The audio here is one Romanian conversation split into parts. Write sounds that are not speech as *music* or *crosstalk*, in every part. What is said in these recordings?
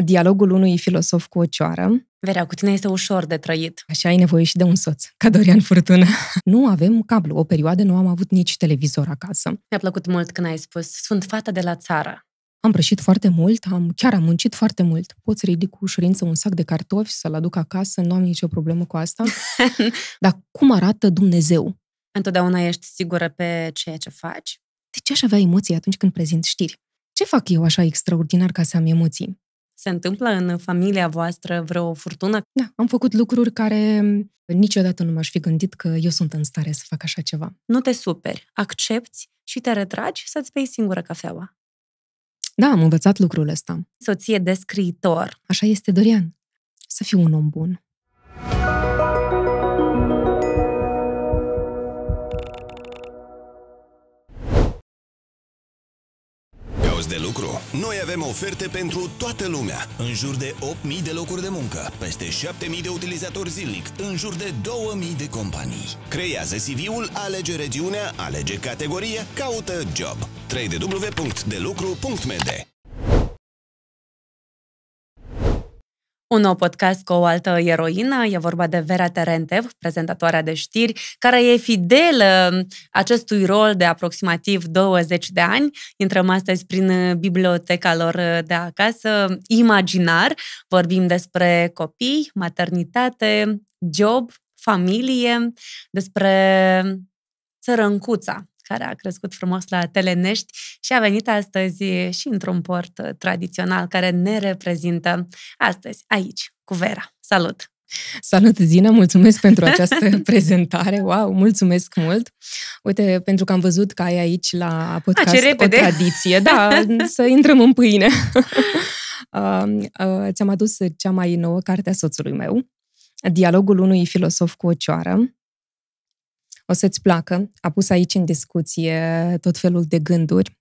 dialogul unui filosof cu o cioară. Verea, cu tine este ușor de trăit. Așa ai nevoie și de un soț, ca Dorian Furtună. *laughs* nu avem cablu. O perioadă nu am avut nici televizor acasă. Mi-a plăcut mult când ai spus, sunt fata de la țară. Am prășit foarte mult, am chiar am muncit foarte mult. Poți ridic cu ușurință un sac de cartofi, să-l aduc acasă, nu am nicio problemă cu asta. *laughs* Dar cum arată Dumnezeu? Întotdeauna ești sigură pe ceea ce faci? De ce aș avea emoții atunci când prezint știri? Ce fac eu așa extraordinar ca să am emoții? Se întâmplă în familia voastră vreo furtună? Da, am făcut lucruri care mm, niciodată nu m-aș fi gândit că eu sunt în stare să fac așa ceva. Nu te superi, accepti și te retragi să-ți bei singură cafeaua. Da, am învățat lucrul ăsta. Soție de scriitor. Așa este Dorian. Să fiu un om bun. de lucru? Noi avem oferte pentru toată lumea. În jur de 8.000 de locuri de muncă, peste 7.000 de utilizatori zilnic, în jur de 2.000 de companii. Creează CV-ul, alege regiunea, alege categorie, caută job. www.delucru.md Un nou podcast cu o altă eroină, e vorba de Vera Terentev, prezentatoarea de știri, care e fidelă acestui rol de aproximativ 20 de ani. Intrăm astăzi prin uh, biblioteca lor uh, de acasă, imaginar. Vorbim despre copii, maternitate, job, familie, despre țărâncuța, care a crescut frumos la Telenești și a venit astăzi și într-un port uh, tradițional care ne reprezintă astăzi aici, cu Vera. Salut! Salut, Zina! Mulțumesc pentru *laughs* această prezentare. Wow, mulțumesc mult! Uite, pentru că am văzut că ai aici la podcast A, o tradiție. Da, *laughs* să intrăm în pâine. uh, uh, ți-am adus cea mai nouă carte a soțului meu, Dialogul unui filosof cu o cioară, o să-ți placă. A pus aici în discuție tot felul de gânduri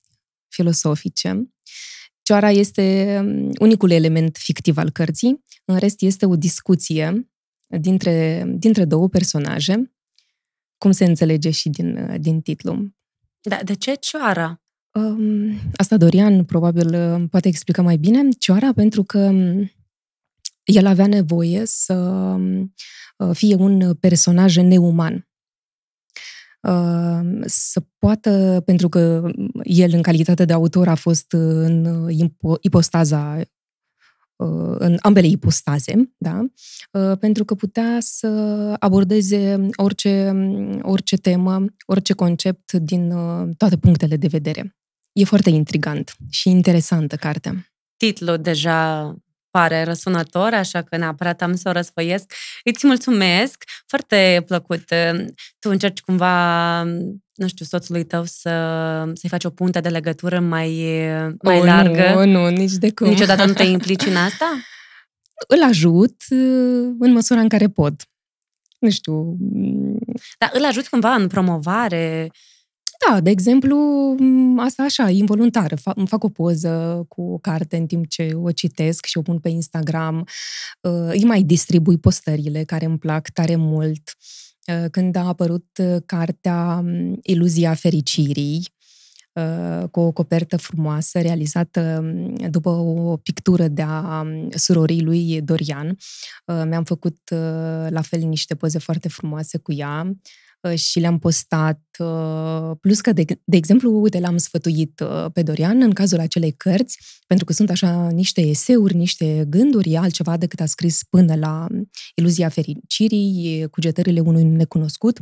filosofice. Cioara este mm, unicul element fictiv al cărții, în rest este o discuție dintre, dintre două personaje, cum se înțelege și din, din titlu. Da, de ce cioara? Um, asta Dorian probabil uh, poate explica mai bine. Cioara pentru că mm, el avea nevoie să mm, uh, fie un personaj neuman. Ehm, să poată, pentru că el în calitate de autor a fost în ipostaza uh, în ambele ipostaze, da? Uh, pentru că putea să abordeze orice, orice temă, orice concept din uh, toate punctele de vedere. E foarte intrigant și interesantă cartea. Titlul deja pare răsunător, așa că neapărat am să o răsfăiesc. Îți mulțumesc, foarte plăcut. Tu încerci cumva, nu știu, soțului tău să, să-i faci o punte de legătură mai, mai o, oh, largă? Nu, nu, nici de cum. Niciodată nu te *laughs* implici în asta? Îl ajut uh, în măsura în care pot. Nu știu. Mm. Dar îl ajut cumva în promovare? Da, de exemplu, asta așa, involuntar. Fa- îmi fac o poză cu o carte în timp ce o citesc și o pun pe Instagram. Uh, îi mai distribui postările care îmi plac tare mult. Uh, când a apărut uh, cartea Iluzia fericirii, cu o copertă frumoasă, realizată după o pictură de a surorii lui Dorian. Mi-am făcut la fel niște poze foarte frumoase cu ea Uh, și le-am postat. Uh, plus că, de, de exemplu, uite, l-am sfătuit uh, pe Dorian în cazul acelei cărți, pentru că sunt așa niște eseuri, niște gânduri, altceva decât a scris până la Iluzia fericirii, cugetările unui necunoscut,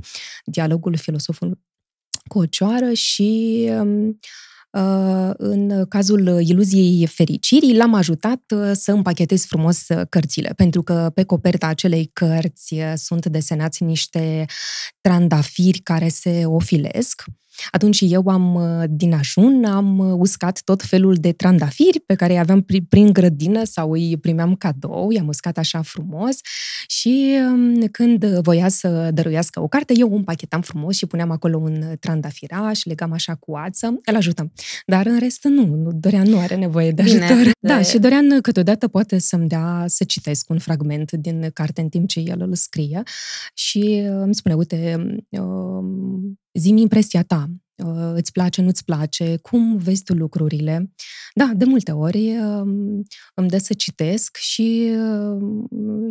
dialogul filosofului cu o cioară și um, Uh, în cazul iluziei fericirii, l-am ajutat uh, să împachetez frumos uh, cărțile, pentru că pe coperta acelei cărți sunt desenați niște trandafiri care se ofilesc atunci eu am, uh, din ajun, am uh, uscat tot felul de trandafiri pe care îi aveam prin, grădină sau îi primeam cadou, i-am uscat așa frumos și um, când voia să dăruiască o carte, eu o împachetam frumos și puneam acolo un și legam așa cu ață, îl ajutăm. Dar în rest nu, Dorian nu are nevoie de Bine, ajutor. De... Da, și Dorian câteodată poate să-mi dea să citesc un fragment din carte în timp ce el îl scrie și îmi spune, uite, um, Zimi impresia ta, uh, îți place, nu-ți place, cum vezi tu lucrurile. Da, de multe ori um, îmi dă să citesc și, uh,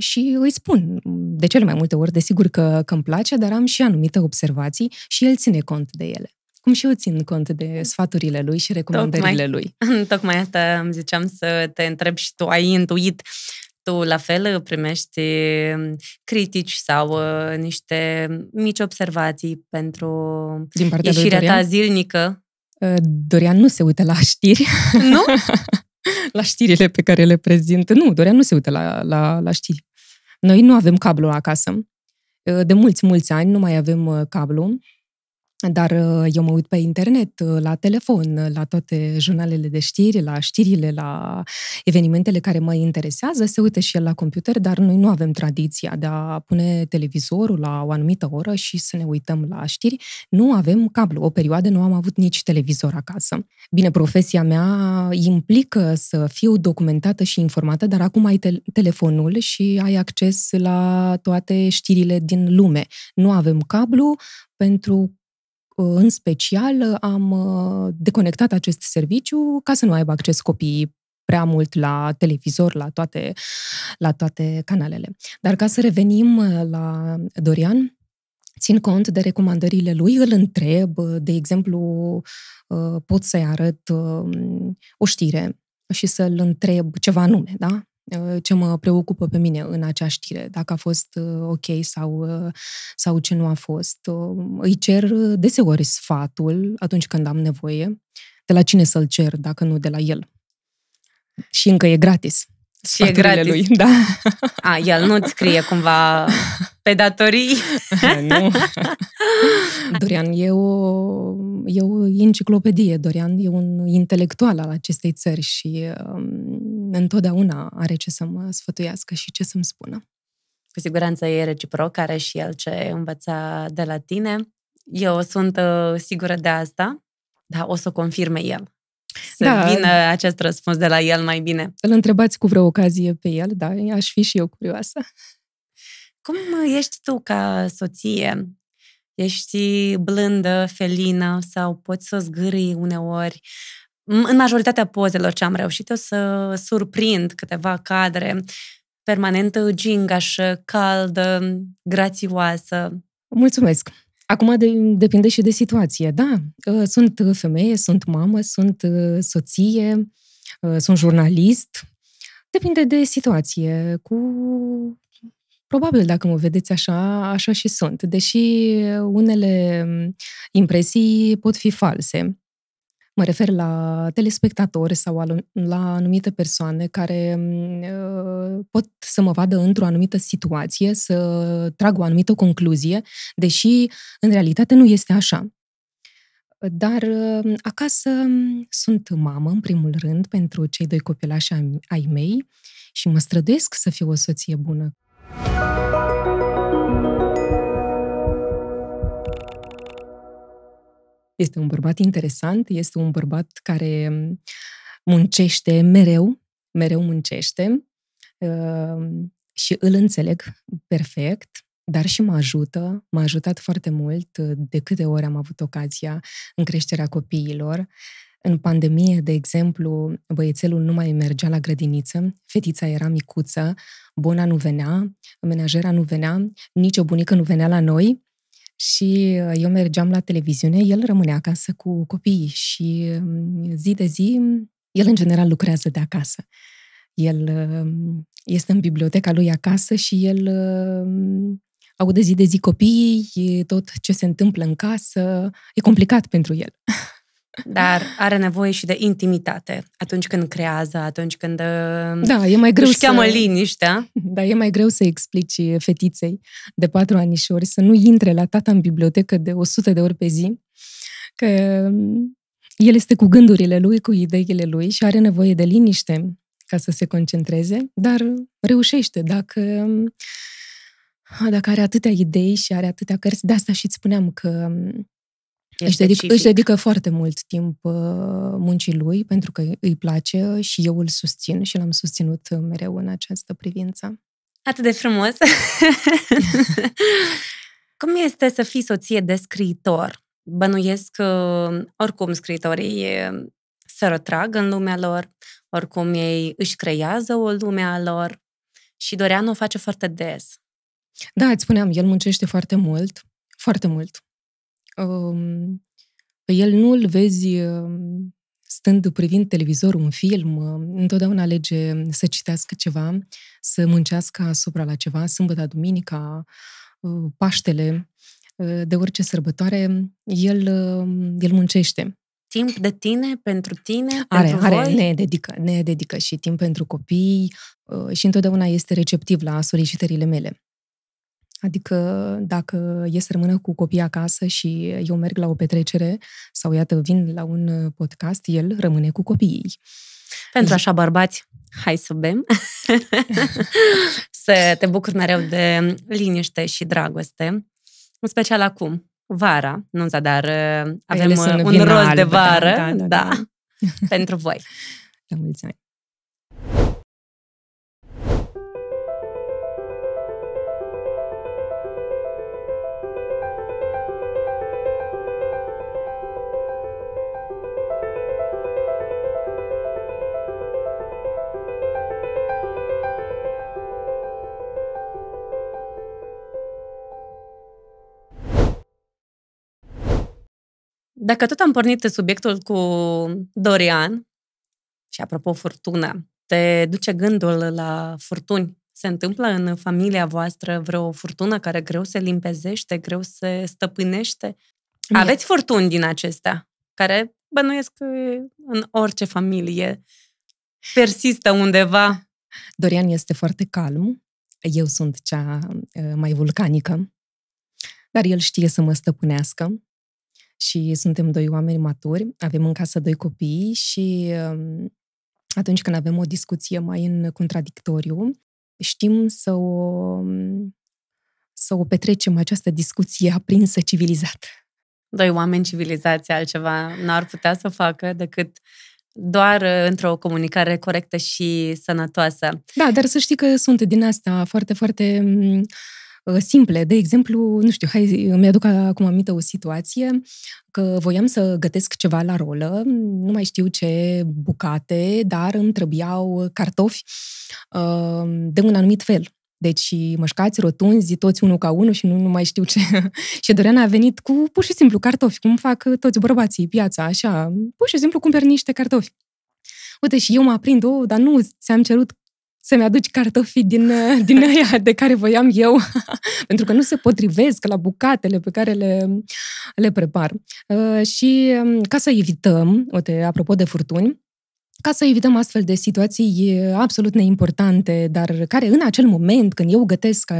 și îi spun. De cele mai multe ori, desigur că, că îmi place, dar am și anumite observații și el ține cont de ele. Cum și eu țin cont de sfaturile lui și recomandările tocmai, lui. *laughs* Tocmai asta îmi ziceam să te întreb și tu ai intuit tu la fel uh, primești uh, critici sau uh, niște mici observații pentru Din partea ieșirea ta zilnică? Dorian nu se uită la știri. Nu? *laughs* la știrile pe care le prezint. Nu, Dorian nu se uită la, la, la știri. Noi nu avem cablu acasă. De mulți, mulți ani nu mai avem cablu dar uh, eu mă uit pe internet, uh, la telefon, uh, la toate jurnalele de știri, la știrile, la evenimentele care mă interesează, se uită și el la computer, dar noi nu avem tradiția de a pune televizorul la o anumită oră și să ne uităm la știri. Nu avem cablu. O perioadă nu am avut nici televizor acasă. Bine, profesia mea implică să fiu documentată și informată, dar acum ai te- telefonul și ai acces la toate știrile din lume. Nu avem cablu pentru în special am uh, deconectat acest serviciu ca să nu aibă acces copiii prea mult la televizor, la toate, la toate canalele. Dar ca să revenim uh, la Dorian, țin cont de recomandările lui, îl întreb, uh, de exemplu, pot să-i arăt um, o știre și să-l întreb ceva anume, da? Uh, ce mă preocupă pe mine în acea știre, dacă a fost uh, ok sau, uh, sau ce nu a fost. Îi cer deseori sfatul atunci când am nevoie. De la cine să-l cer, dacă nu de la el? Și încă e gratis. Și e gratis. Lui, da. A, el nu-ți scrie cumva pe datorii? *laughs* nu. Dorian e o, e o enciclopedie. Dorian e un intelectual al acestei țări și um, întotdeauna are ce să mă sfătuiască și ce să-mi spună. Cu siguranță e reciproc, are și el ce învăța de la tine. Eu sunt uh, sigură de asta, dar o să o confirme el. Să da, vină acest răspuns de la el mai bine. Îl întrebați cu vreo ocazie pe el, da, aș fi și eu curioasă. Cum ești tu ca soție? Ești blândă, felină sau poți să zgârii uneori? Uh, în majoritatea pozelor ce am reușit eu să surprind câteva cadre permanent gingașă, caldă, grațioasă. Mulțumesc! Acum de, depinde și de situație, da. Uh, sunt femeie, sunt mamă, sunt uh, soție, uh, sunt jurnalist. Depinde de situație. Cu Probabil, dacă mă vedeți așa, așa și sunt, deși unele mm, impresii pot fi false. Mă refer la telespectatori sau la anumite persoane care mm, ă, pot să mă vadă într-o anumită situație, să trag o anumită concluzie, deși în realitate nu este așa. Dar mm, acasă mm, sunt mamă, în primul rând, pentru cei doi copilași ai mei și mă străduiesc să fiu o soție bună. Este un bărbat interesant, este un bărbat care mm, muncește mereu, mereu muncește uh, și îl înțeleg perfect, dar și mă ajută, m-a ajutat foarte mult uh, de câte ori am avut ocazia în creșterea copiilor. În pandemie, de exemplu, băiețelul nu mai mergea la grădiniță, fetița era micuță, bona nu venea, menajera nu venea, nici o bunică nu venea la noi și uh, eu mergeam la televiziune, el rămânea acasă cu copiii și um, zi de zi, el în general lucrează de acasă. El um, este în biblioteca lui acasă și el um, aude zi de zi copiii, tot ce se întâmplă în casă. E complicat pentru el. *laughs* dar are nevoie și de intimitate atunci când creează, atunci când uh, da, e mai greu își să... cheamă liniștea. Da, e mai greu să explici fetiței de patru anișori să nu intre la tata în bibliotecă de 100 de ori pe zi, că um, el este cu gândurile lui, cu ideile lui și are nevoie de liniște ca să se concentreze, dar reușește dacă um, dacă are atâtea idei și are atâtea cărți, de asta și îți spuneam că um, își dedică, își dedică foarte mult timp uh, muncii lui pentru că îi place și eu îl susțin și l-am susținut uh, mereu în această privință. Atât de frumos! *laughs* Cum este să fii soție de scriitor? Bănuiesc că uh, oricum scriitorii se retrag în lumea lor, oricum ei își creează o lume a lor și Dorian o face foarte des. Da, îți spuneam, el muncește foarte mult, foarte mult. Pe el nu îl vezi stând privind televizor un film, întotdeauna alege să citească ceva, să muncească asupra la ceva, sâmbătă, duminica, uh, Paștele, uh, de orice sărbătoare, el, el muncește. Timp de tine, pentru tine, are, pentru are, voi? Ne dedică, ne dedică și timp pentru copii uh, și întotdeauna este receptiv la solicitările mele. Adică dacă e să rămână cu copiii acasă și eu merg la o petrecere sau, iată, vin la un uh, podcast, el rămâne cu copiii. Pentru deci așa, bărbați, hai să bem, *laughs* să te bucuri mereu de liniște și dragoste, în special acum, vara, nu dar păi avem uh, un roz de da, vară, da, da, da. da. *laughs* pentru voi. La mulți ani! Dacă tot am pornit de subiectul cu Dorian, și apropo furtuna, te duce gândul la furtuni. Se întâmplă în familia voastră vreo furtună care greu se limpezește, greu se stăpânește? Mie. Aveți furtuni din acestea, care bănuiesc că în orice familie persistă undeva. Dorian este foarte calm, eu sunt cea uh, mai vulcanică, dar el știe să mă stăpânească și suntem doi oameni maturi, avem în casă doi copii și um, atunci când avem o discuție mai în contradictoriu, știm să o, um, să o petrecem această discuție aprinsă civilizat. Doi oameni civilizați altceva n-ar putea să facă decât doar uh, într-o comunicare corectă și sănătoasă. Da, dar să știi că sunt din asta foarte, foarte um, Uh, simple. De exemplu, nu știu, hai, mi-aduc acum aminte o situație că voiam să gătesc ceva la rolă, nu mai știu ce bucate, dar îmi trebuiau cartofi uh, de un anumit fel. Deci mășcați, rotunzi, toți unul ca unul și nu, nu mai știu ce. *laughs* și Doreana a venit cu pur și simplu cartofi, cum fac toți bărbații piața, așa. Pur și simplu cumperi niște cartofi. Uite, și eu mă aprind, o, oh, dar nu, ți-am cerut să-mi aduci cartofii din, *laughs* din aia de care voiam eu, *laughs* pentru că nu se potrivesc la bucatele pe care le, le prepar. Uh, și um, ca să evităm, uite, apropo de furtuni, ca să evităm astfel de situații absolut neimportante, dar care în acel moment, când eu gătesc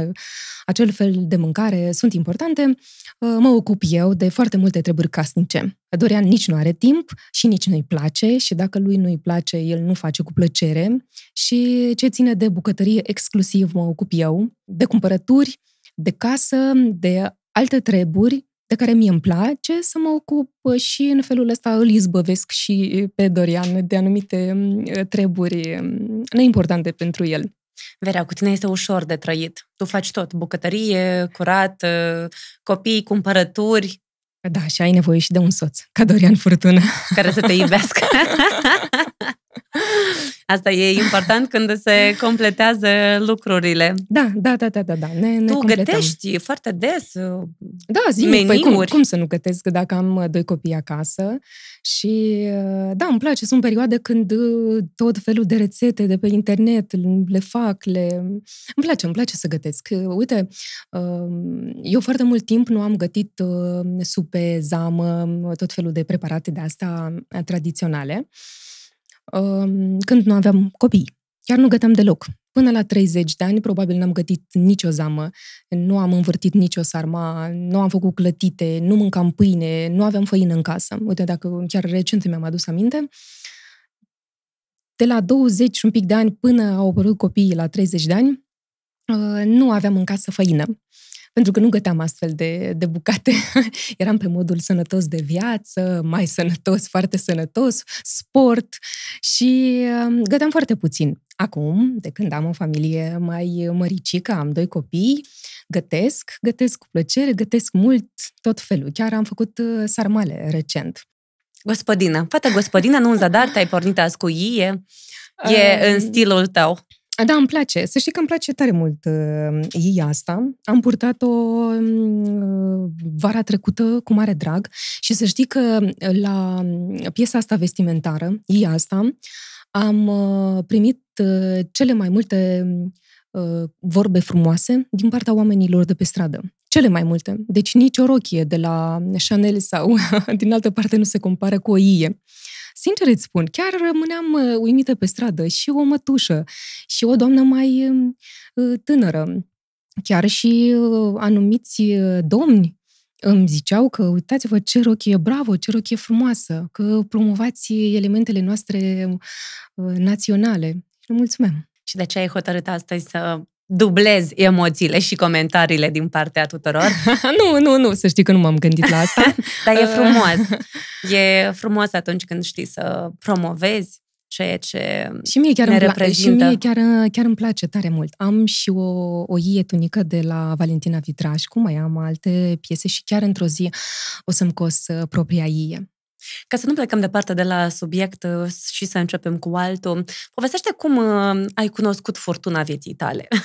acel fel de mâncare, sunt importante, ă, mă ocup eu de foarte multe treburi casnice. Dorian nici nu are timp și nici nu-i place și dacă lui nu-i place, el nu face cu plăcere și ce ține de bucătărie exclusiv mă ocup eu, de cumpărături, de casă, de alte treburi de care mie îmi place să mă ocup și în felul ăsta îl izbăvesc și pe Dorian de anumite mm, treburi mm, neimportante pentru el. Vera, cu tine este ușor de trăit. Tu faci tot, bucătărie, curat, copii, cumpărături. Da, și ai nevoie și de un soț, ca Dorian Furtună. Care să te *laughs* iubească. *laughs* Asta e important când se completează lucrurile. Da, da, da, da, da. da. Ne, ne tu completăm. gătești foarte des uh, Da, zi, păi cum, cum să nu gătesc dacă am uh, doi copii acasă și uh, da, îmi place. Sunt perioade când tot felul de rețete de pe internet le fac, le... Îmi place, îmi place să gătesc. Uite, um, eu foarte mult timp nu am gătit supe, zamă, tot felul de preparate de asta tradiționale când nu aveam copii. Chiar nu găteam deloc. Până la 30 de ani, probabil n-am gătit nicio zamă, nu am învârtit nicio sarma, nu am făcut clătite, nu mâncam pâine, nu aveam făină în casă. Uite, dacă chiar recent mi-am adus aminte, de la 20 și un pic de ani până au apărut copiii la 30 de ani, uh, nu aveam în casă făină pentru că nu găteam astfel de, de bucate. *laughs* Eram pe modul sănătos de viață, mai sănătos, foarte sănătos, sport și um, găteam foarte puțin. Acum, de când am o familie mai măricică, am doi copii, gătesc, gătesc cu plăcere, gătesc mult, tot felul. Chiar am făcut uh, sarmale recent. Gospodină. Fata gospodină, nu în zadar, te-ai pornit azi cu ie. E în stilul tău. Da, îmi place. Să știi că îmi place tare mult uh, ei asta. Am purtat-o mm, uh, vara trecută cu mare drag și să știi că uh, la mm, piesa asta vestimentară, ei asta, am uh, primit uh, cele mai multe mm, uh, vorbe frumoase din partea oamenilor de pe stradă. Cele mai multe. Deci nici o rochie de la Chanel sau *laughs* din altă parte nu se compară cu o ie. Uh, Sincer îți spun, chiar rămâneam uh, uimită pe stradă și o mătușă și o doamnă mai um, uh, tânără. Chiar și uh, anumiți domni îmi ziceau că uitați-vă ce rochie bravo, ce rochie frumoasă, că promovați elementele noastre naționale. Și mulțumim! Și de ce ai hotărât astăzi să dublez emoțiile și comentariile din partea tuturor. *laughs* nu, nu, nu, să știi că nu m-am gândit la asta. *laughs* Dar e uh. frumos. E frumos atunci când știi să promovezi ceea ce și mie chiar ne reprezintă. Și mie chiar, chiar îmi place tare mult. Am și o, o ie tunică de la Valentina Vitraș, cum mai am alte piese și chiar într-o zi o să-mi cos uh, propria ie. Ca să nu plecăm departe de la subiect uh, și să începem cu altul, povestește cum uh, ai cunoscut fortuna vieții tale. *laughs*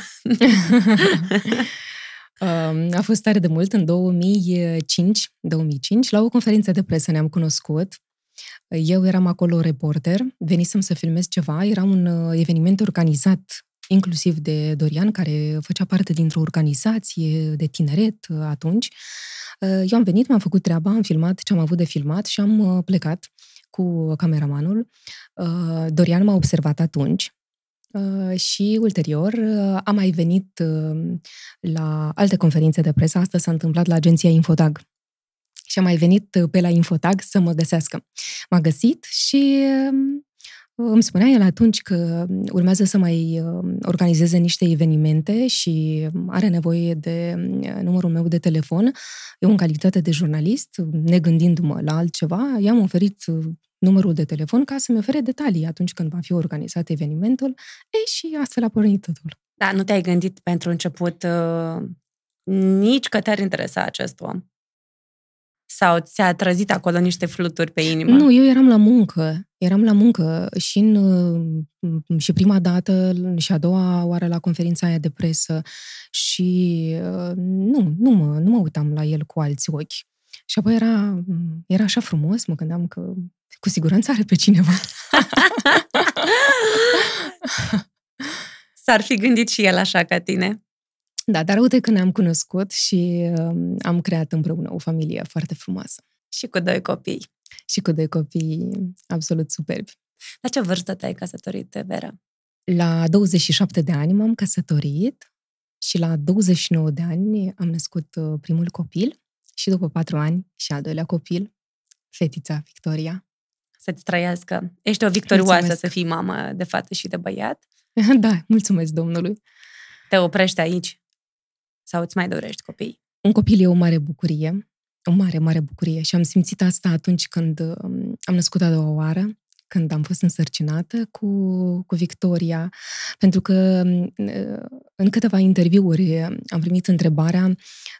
A fost tare de mult, în 2005, 2005, la o conferință de presă ne-am cunoscut. Eu eram acolo reporter, venisem să filmez ceva, era un uh, eveniment organizat inclusiv de Dorian, care făcea parte dintr-o organizație de tineret atunci. Uh, Ă, eu am venit, m-am făcut treaba, am filmat ce am avut de filmat și am ă, plecat cu cameramanul. Ă, Dorian m-a observat atunci și ulterior am mai venit la alte conferințe de presă. Asta s-a întâmplat la agenția Infotag și am mai venit pe la Infotag să mă găsească. M-a găsit și îmi spunea el atunci că urmează să mai uh, organizeze niște evenimente și are nevoie de uh, numărul meu de telefon. Eu, în calitate de jurnalist, negândindu-mă la altceva, i-am oferit uh, numărul de telefon ca să-mi ofere detalii atunci când va fi organizat evenimentul. Ei, și astfel a pornit totul. Da, nu te-ai gândit pentru început uh, nici că te-ar interesa acest om. Sau ți-a trăzit acolo niște fluturi pe inimă? Nu, eu eram la muncă. Eram la muncă și, în, uh, și prima dată și a doua oară la conferința aia de presă și uh, nu, nu mă, nu mă uitam la el cu alți ochi. Și apoi era, mm, era așa frumos, mă gândeam că cu siguranță are pe cineva. *laughs* S-ar fi gândit și el așa ca tine. Da, dar uite că ne-am cunoscut și um, am creat împreună o familie foarte frumoasă. Și cu doi copii. Și cu doi copii absolut superbi. La ce vârstă te-ai căsătorit, Vera? La 27 de ani m-am căsătorit și la 29 de ani am născut uh, primul copil și după 4 ani și al doilea copil, fetița Victoria. Să-ți trăiască. Ești o victorioasă mulțumesc. să fii mamă de fată și de băiat. *laughs* Da, mulțumesc domnului. Te oprește aici sau îți mai dorești copii? Un copil e o mare bucurie, o mare, mare bucurie și am simțit asta atunci când um, am născut a doua oară când am fost însărcinată cu, cu Victoria, pentru că um, în câteva interviuri um, am primit întrebarea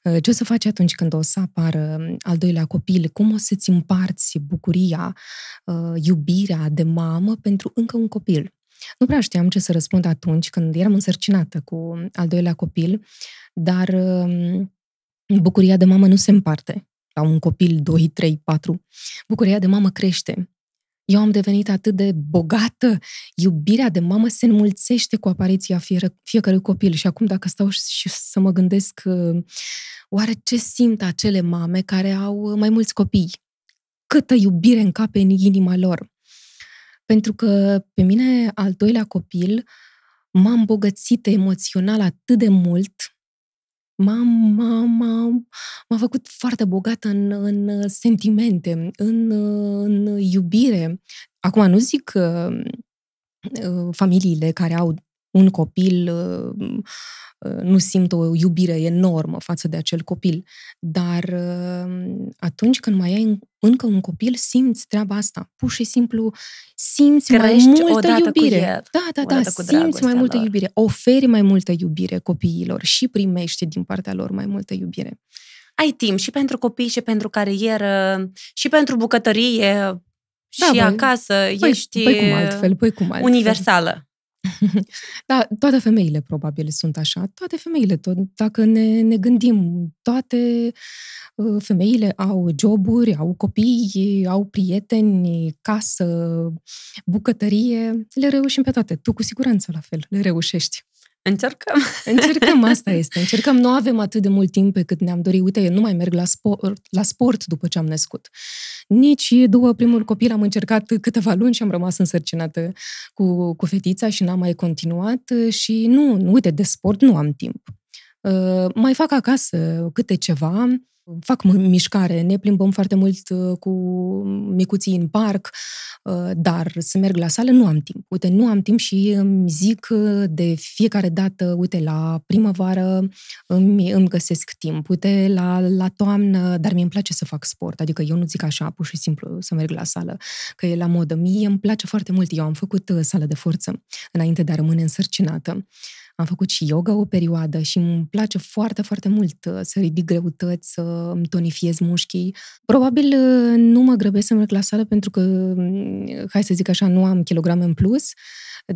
uh, ce o să faci atunci când o să apară al doilea copil, cum o să-ți împarți bucuria, uh, iubirea de mamă pentru încă un copil. Nu prea știam ce să răspund atunci când eram însărcinată cu al doilea copil dar um, bucuria de mamă nu se împarte la un copil 2, 3, 4. Bucuria de mamă crește. Eu am devenit atât de bogată, iubirea de mamă se înmulțește cu apariția fie, fiecărui copil. Și acum dacă stau și să mă gândesc, uh, oare ce simt acele mame care au uh, mai mulți copii? Câtă iubire încape în inima lor? Pentru că pe mine, al doilea copil, m-a îmbogățit emoțional atât de mult m-am, m-am, m-a făcut foarte bogată în, în uh, sentimente, în, uh, în iubire. Acum nu zic că uh, familiile care au un copil uh, uh, nu simt o iubire enormă față de acel copil. Dar uh, atunci când mai ai încă un copil, simți treaba asta. Pur și simplu simți Crești mai multă iubire. Cu el, da, da, da, simți mai multă lor. iubire. Oferi mai multă iubire copiilor și primești din partea lor mai multă iubire. Ai timp și pentru copii, și pentru carieră, și pentru bucătărie, da, și băi, acasă. Băi, ești băi cum altfel, băi cum altfel. universală. *laughs* Da, toate femeile probabil sunt așa. Toate femeile, tot, dacă ne, ne gândim, toate uh, femeile au joburi, au copii, au prieteni, casă, bucătărie. Le reușim pe toate. Tu cu siguranță la fel le reușești. Încercăm. *laughs* Încercăm, asta este. Încercăm, nu avem atât de mult timp pe cât ne-am dorit. Uite, eu nu mai merg la sport, la sport după ce am născut. Nici după primul copil am încercat câteva luni și am rămas însărcinată cu, cu fetița și n-am mai continuat și nu, uite, de sport nu am timp. Uh, mai fac acasă câte ceva, fac mișcare, ne plimbăm foarte mult uh, cu micuții în parc, uh, dar să merg la sală nu am timp. Uite, nu am timp și îmi zic uh, de fiecare dată, uite, la primăvară îmi, îmi găsesc timp, uite, la, la toamnă, dar mie îmi place să fac sport, adică eu nu zic așa, pur și simplu, să merg la sală, că e la modă. Mie îmi place foarte mult, eu am făcut sală de forță înainte de a rămâne însărcinată. Am făcut și yoga o perioadă și îmi place foarte, foarte mult uh, să ridic greutăți, să îmi tonifiez mușchii. Probabil uh, nu mă grăbesc să merg la sală pentru că, mm, hai să zic așa, nu am kilograme în plus,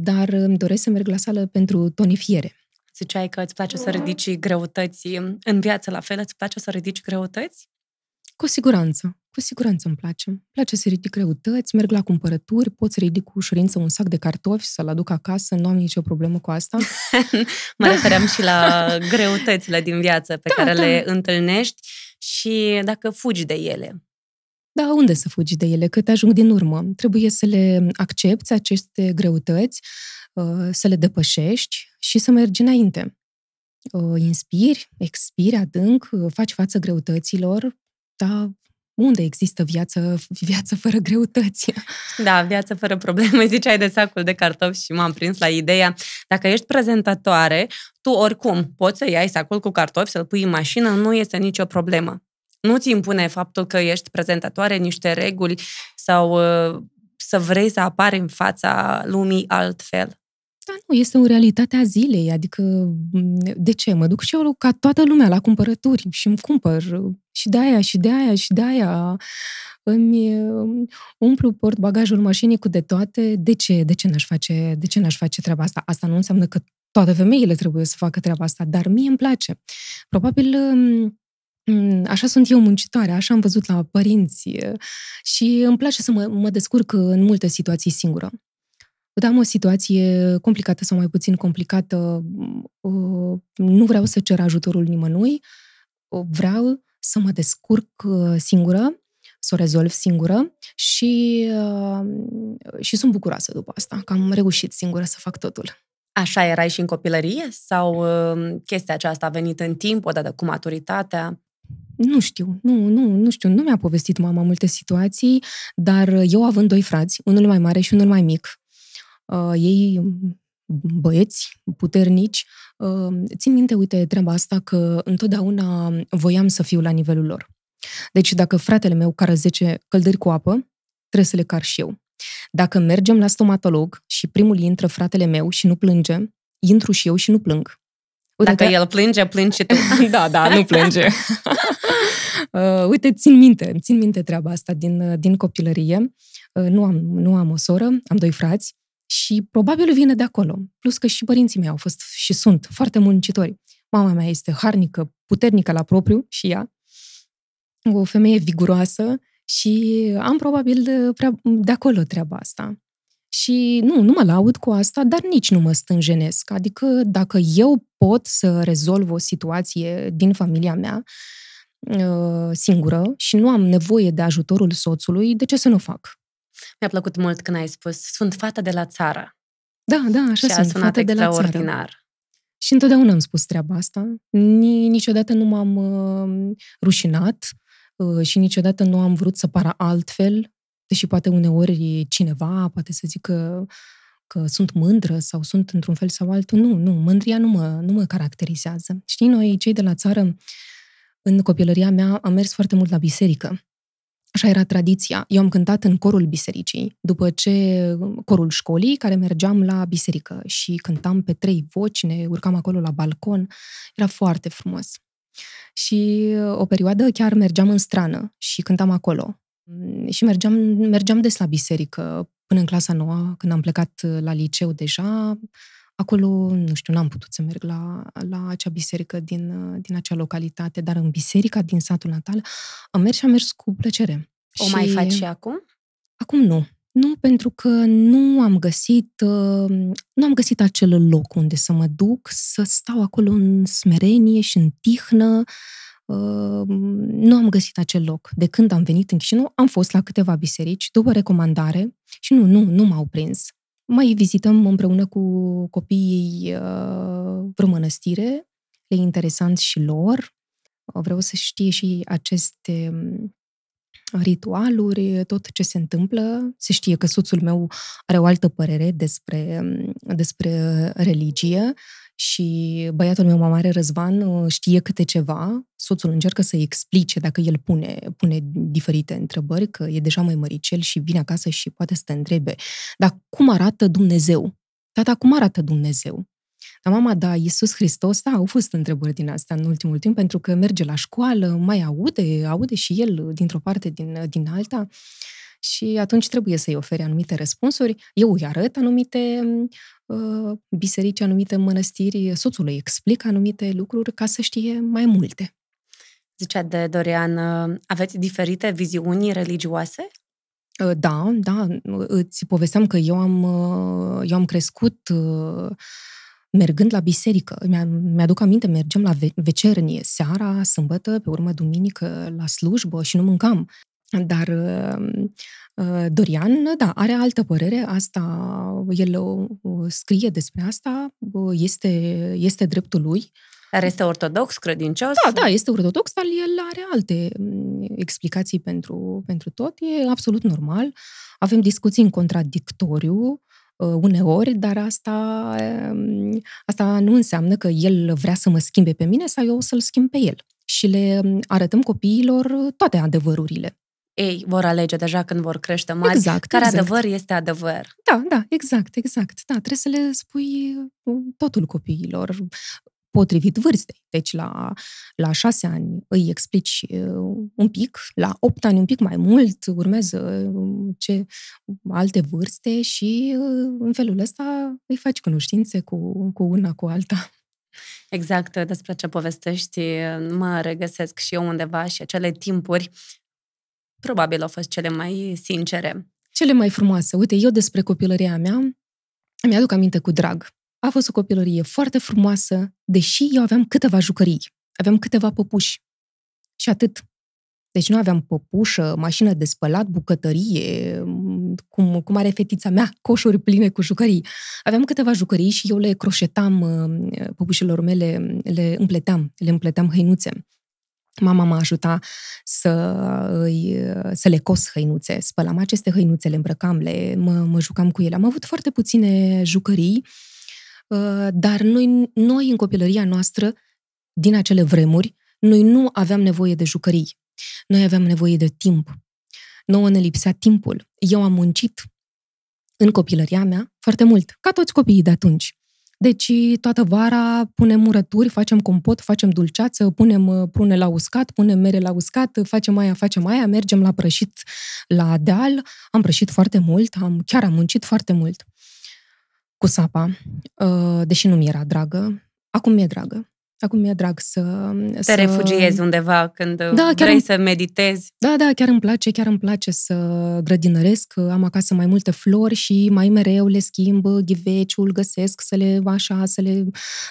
dar îmi doresc să merg la sală pentru tonifiere. Ziceai că îți place să ridici greutăți în viață, la fel îți place să ridici greutăți? Cu siguranță. Cu siguranță îmi place. Îmi place să ridic greutăți, merg la cumpărături, pot să ridic cu ușurință un sac de cartofi, să-l aduc acasă, nu am nicio problemă cu asta. *laughs* mă da. refeream și la *laughs* greutățile din viață pe da, care da. le întâlnești și dacă fugi de ele. Da, unde să fugi de ele? Că te ajung din urmă. Trebuie să le accepti, aceste greutăți, uh, să le depășești și să mergi înainte. Uh, inspiri, expiri adânc, uh, faci față greutăților, da, unde există viață, viață fără greutăți. Da, viață fără probleme, *laughs* ziceai de sacul de cartofi și m-am prins la ideea. Dacă ești prezentatoare, tu oricum poți să iai sacul cu cartofi, să-l pui în mașină, nu este nicio problemă. Nu ți impune faptul că ești prezentatoare niște reguli sau uh, să vrei să apari în fața lumii altfel asta nu, este o realitate a zilei, adică de ce? Mă duc și eu ca toată lumea la cumpărături și îmi cumpăr și de aia, și de aia, și de aia. Îmi um, umplu port bagajul mașinii cu de toate. De ce? De ce n-aș face, de ce n-aș face treaba asta? Asta nu înseamnă că toate femeile trebuie să facă treaba asta, dar mie îmi place. Probabil um, Așa sunt eu muncitoare, așa am văzut la părinți uh, și îmi place să mă, mă descurc în multe situații singură. Da, am o situație complicată sau mai puțin complicată. Uh, nu vreau să cer ajutorul nimănui. Uh, vreau să mă descurc uh, singură, să o rezolv singură și, și sunt bucuroasă după asta, că am reușit singură să fac totul. Așa erai și în copilărie? Sau chestia aceasta a venit în timp, odată cu maturitatea? Nu știu, nu, nu, nu știu, nu mi-a povestit mama multe situații, dar eu având doi frați, unul mai mare și unul mai mic, uh, ei băieți puternici. Uh, țin minte, uite, treaba asta, că întotdeauna voiam să fiu la nivelul lor. Deci dacă fratele meu cară 10 căldări cu apă, trebuie să le car și eu. Dacă mergem la stomatolog și primul intră fratele meu și nu plânge, intru și eu și nu plâng. Uite, Dacă da. el plânge, plânge și tu. *laughs* da, da, nu plânge. *laughs* uh, uite, țin minte, țin minte treaba asta din, uh, din copilărie. Uh, nu, am, nu am o soră, am doi frați. Și probabil vine de acolo. Plus că și părinții mei au fost și sunt foarte muncitori. Mama mea este harnică, puternică la propriu și ea. O femeie viguroasă și am probabil de, de acolo treaba asta. Și nu, nu mă laud cu asta, dar nici nu mă stânjenesc. Adică dacă eu pot să rezolv o situație din familia mea ă, singură și nu am nevoie de ajutorul soțului, de ce să nu fac? Mi-a plăcut mult când ai spus, sunt fata de la țară. Da, da, așa și sunt, a sunat fata De la țară. Și întotdeauna am spus treaba asta. Niciodată nu m-am uh, rușinat uh, și niciodată nu am vrut să pară altfel, deși poate uneori cineva poate să zică că sunt mândră sau sunt într-un fel sau altul. Nu, nu, mândria nu mă, nu mă caracterizează. Știi, noi, cei de la țară, în copilăria mea, am mers foarte mult la biserică. Așa era tradiția. Eu am cântat în corul bisericii, după ce corul școlii, care mergeam la biserică și cântam pe trei voci, ne urcam acolo la balcon. Era foarte frumos. Și uh, o perioadă chiar mergeam în strană și cântam acolo. Mm, și mergeam, mergeam des la biserică. Până în clasa nouă, când am plecat la liceu deja, Acolo, nu știu, n-am putut să merg la, la acea biserică din, din acea localitate, dar în biserica din satul natal am mers și am mers cu plăcere. O și... mai faci și acum? Acum nu. Nu, pentru că nu am găsit uh, nu am găsit acel loc unde să mă duc, să stau acolo în smerenie și în tihnă. Uh, nu am găsit acel loc. De când am venit în Chișinău, am fost la câteva biserici, după recomandare, și nu, nu, nu m-au prins. Mai vizităm împreună cu copiii uh, vreo mănăstire, le interesant și lor. Uh, vreau să știe și aceste um, ritualuri, tot ce se întâmplă. Se știe că soțul meu are o altă părere despre, um, despre religie și băiatul meu, mamare Răzvan, uh, știe câte ceva, soțul încearcă să-i explice dacă el pune, pune diferite întrebări, că e deja mai măricel și vine acasă și poate să te întrebe, dar cum arată Dumnezeu? Tata, cum arată Dumnezeu? Dar mama, da, Iisus Hristos, da, au fost întrebări din astea în ultimul timp, pentru că merge la școală, mai aude, aude și el dintr-o parte, din, din alta și atunci trebuie să-i oferi anumite răspunsuri. Eu îi arăt anumite uh, biserici, anumite mănăstiri, soțul îi explic anumite lucruri ca să știe mai multe. Zicea de Dorian, uh, aveți diferite viziuni religioase? Uh, da, da, îți povesteam că eu am, uh, eu am crescut mergând la biserică. Mi-aduc aminte, mergem la vecernie seara, sâmbătă, pe urmă duminică la slujbă și nu mâncam. Dar uh, Dorian, da, are altă părere, asta, el scrie despre asta, este, este dreptul lui. Dar este ortodox, credincios? Da, da, este ortodox, dar el are alte mm, explicații pentru, pentru tot, e absolut normal. Avem discuții în contradictoriu, uh, uneori, dar asta, mm, asta nu înseamnă că el vrea să mă schimbe pe mine sau eu să-l schimb pe el. Și le mm, arătăm copiilor toate adevărurile ei vor alege deja când vor crește mari, exact, care exact. adevăr este adevăr. Da, da, exact, exact. Da, trebuie să le spui uh, totul copiilor potrivit vârstei. Deci la, la șase ani îi explici uh, un pic, la opt ani un pic mai mult, urmează uh, ce alte vârste și în felul ăsta îi faci cunoștințe cu, cu una, cu alta. Exact despre ce povestești, mă regăsesc și eu undeva și acele timpuri probabil au fost cele mai sincere. Cele mai frumoase. Uite, eu despre copilăria mea îmi aduc aminte cu drag. A fost o copilărie foarte frumoasă, deși eu aveam câteva jucării. Aveam câteva păpuși. Și atât. Deci nu aveam păpușă, mașină de spălat, bucătărie, cum, cum are fetița mea, coșuri pline cu jucării. Aveam câteva jucării și eu le croșetam uh, păpușilor mele, le împleteam, le împleteam hăinuțe. Mama m-a ajutat să, îi, să le cos hăinuțe, spălam aceste hăinuțe, le îmbrăcam, le, mă, mă jucam cu ele. Am avut foarte puține jucării, ă, dar noi, noi în copilăria noastră, din acele vremuri, noi nu aveam nevoie de jucării. Noi aveam nevoie de timp. Nouă ne lipsea timpul. Eu am muncit în copilăria mea foarte mult, ca toți copiii de atunci. Deci toată vara punem murături, facem compot, facem dulceață, punem uh, prune la uscat, punem mere la uscat, facem aia, facem aia, mergem la prășit la deal. Am prășit foarte mult, am chiar am muncit foarte mult cu sapa, uh, deși nu mi era dragă. Acum mi-e dragă. Acum mi-e drag să... Te să... refugiezi undeva când da, chiar vrei îmi... să meditezi. Da, da, chiar îmi place, chiar îmi place să grădinăresc. Am acasă mai multe flori și mai mereu le schimb ghiveciul, găsesc să le așa, să le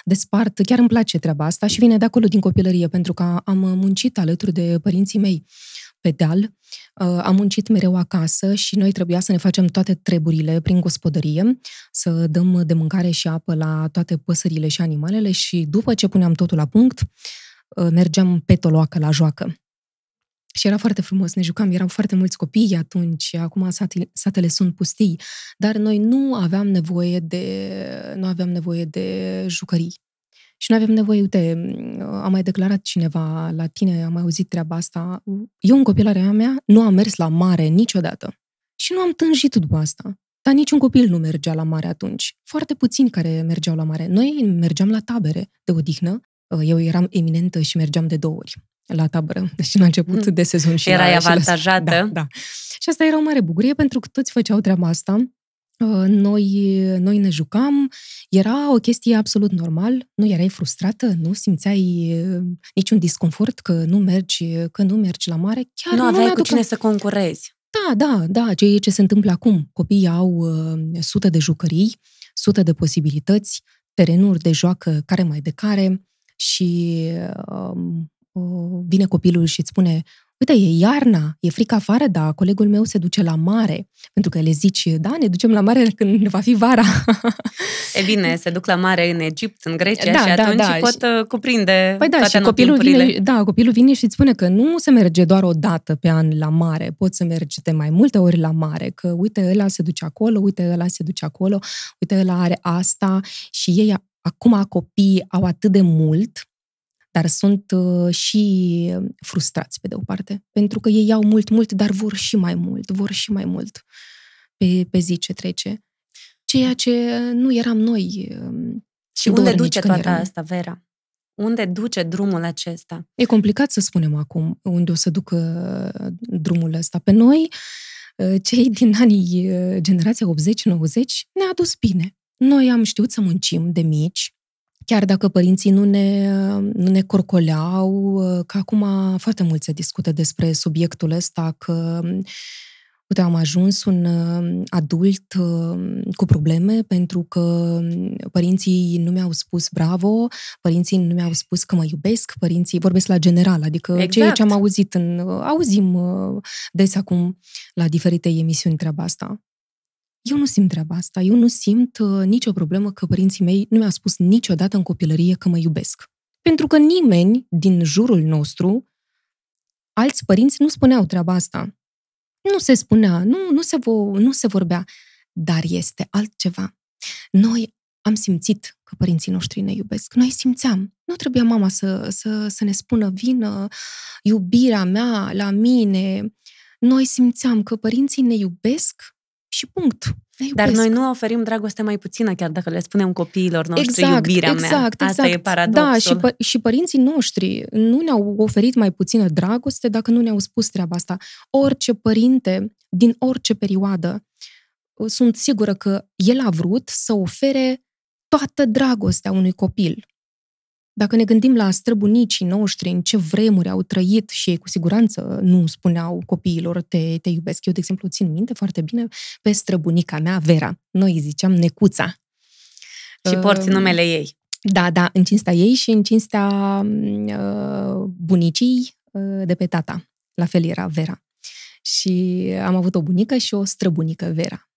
despart. Chiar îmi place treaba asta și vine de acolo din copilărie, pentru că am muncit alături de părinții mei pe deal Uh, am muncit mereu acasă și noi trebuia să ne facem toate treburile prin gospodărie, să dăm de mâncare și apă la toate păsările și animalele și după ce puneam totul la punct, uh, mergeam pe toloacă la joacă. Și era foarte frumos, ne jucam, erau foarte mulți copii atunci, acum satele sunt pustii, dar noi nu aveam nevoie de, nu aveam nevoie de jucării. Și nu avem nevoie, uite, a mai declarat cineva la tine, am mai auzit treaba asta. Eu în copilarea mea nu am mers la mare niciodată. Și nu am tânjit după asta. Dar niciun copil nu mergea la mare atunci. Foarte puțini care mergeau la mare. Noi mergeam la tabere de odihnă. Uh, eu eram eminentă și mergeam de două ori la tabără, deci la început mm. de sezon. Și Erai la, avantajată. Și la... Da, da. Și asta era o mare bucurie pentru că toți făceau treaba asta Ă, noi, noi ne jucam, era o chestie absolut normal, nu erai frustrată, nu simțeai ă, niciun disconfort că nu mergi, că nu mergi la mare. Chiar nu, aveai cu cine să concurezi. Da, da, da, ce e ce se întâmplă acum. Copiii au uh, sute de jucării, sute de posibilități, terenuri de joacă care mai de care și uh, vine copilul și îți spune uite, e iarna, e frică afară, dar colegul meu se duce la mare. Pentru că le zici, da, ne ducem la mare *laughs* când va fi vara. E bine, se duc la mare în Egipt, în Grecia da, și da, atunci da, da. pot și... Uh, cuprinde păi da, toate și copilul vine, Da, copilul vine și îți spune că nu se merge doar o dată pe an la mare, poți să mergi de mai multe ori la mare, că uite, ăla se duce acolo, uite, ăla se duce acolo, uite, ăla are asta și ei acum copiii au atât de mult dar sunt uh, și frustrați pe de o parte, pentru că ei iau mult, mult, dar vor și mai mult, vor și mai mult pe, pe zi ce trece. Ceea ce nu eram noi. Um, și unde duce toată eram. asta, Vera? Unde duce drumul acesta? E complicat să spunem acum unde o să ducă drumul ăsta. Pe noi, uh, cei din anii uh, generația 80-90 ne-a dus bine. Noi am știut să muncim de mici, chiar dacă părinții nu ne, nu ne corcoleau, că acum foarte mult se discută despre subiectul ăsta, că uite, am ajuns un um, adult um, cu probleme pentru că părinții nu mi-au spus bravo, părinții nu mi-au spus că mă iubesc, părinții vorbesc la general, adică exact. ceea ce am auzit în... auzim uh, des acum la diferite emisiuni treaba asta. Eu nu simt treaba asta, eu nu simt uh, nicio problemă că părinții mei nu mi-au spus niciodată în copilărie că mă iubesc. Pentru că nimeni din jurul nostru, alți părinți nu spuneau treaba asta. Nu se spunea, nu, nu, se, vo, nu se vorbea, dar este altceva. Noi am simțit că părinții noștri ne iubesc. Noi simțeam. Nu trebuia mama să, să, să ne spună vină, iubirea mea la mine. Noi simțeam că părinții ne iubesc și punct. Dar noi nu oferim dragoste mai puțină, chiar dacă le spunem copiilor noștri exact, iubirea exact, mea. Asta exact. e paradoxul. Da, și, pă- și părinții noștri nu ne-au oferit mai puțină dragoste dacă nu ne-au spus treaba asta. Orice părinte, din orice perioadă, sunt sigură că el a vrut să ofere toată dragostea unui copil. Dacă ne gândim la străbunicii noștri, în ce vremuri au trăit și ei cu siguranță nu spuneau copiilor te, te iubesc. Eu, de exemplu, țin minte foarte bine pe străbunica mea, Vera. Noi îi ziceam Necuța. Și porți ehm, numele ei. Da, da, în cinstea ei și în cinstea mm, uh, bunicii uh, de pe tata. La fel era Vera. Și am avut o bunică și o străbunică, Vera.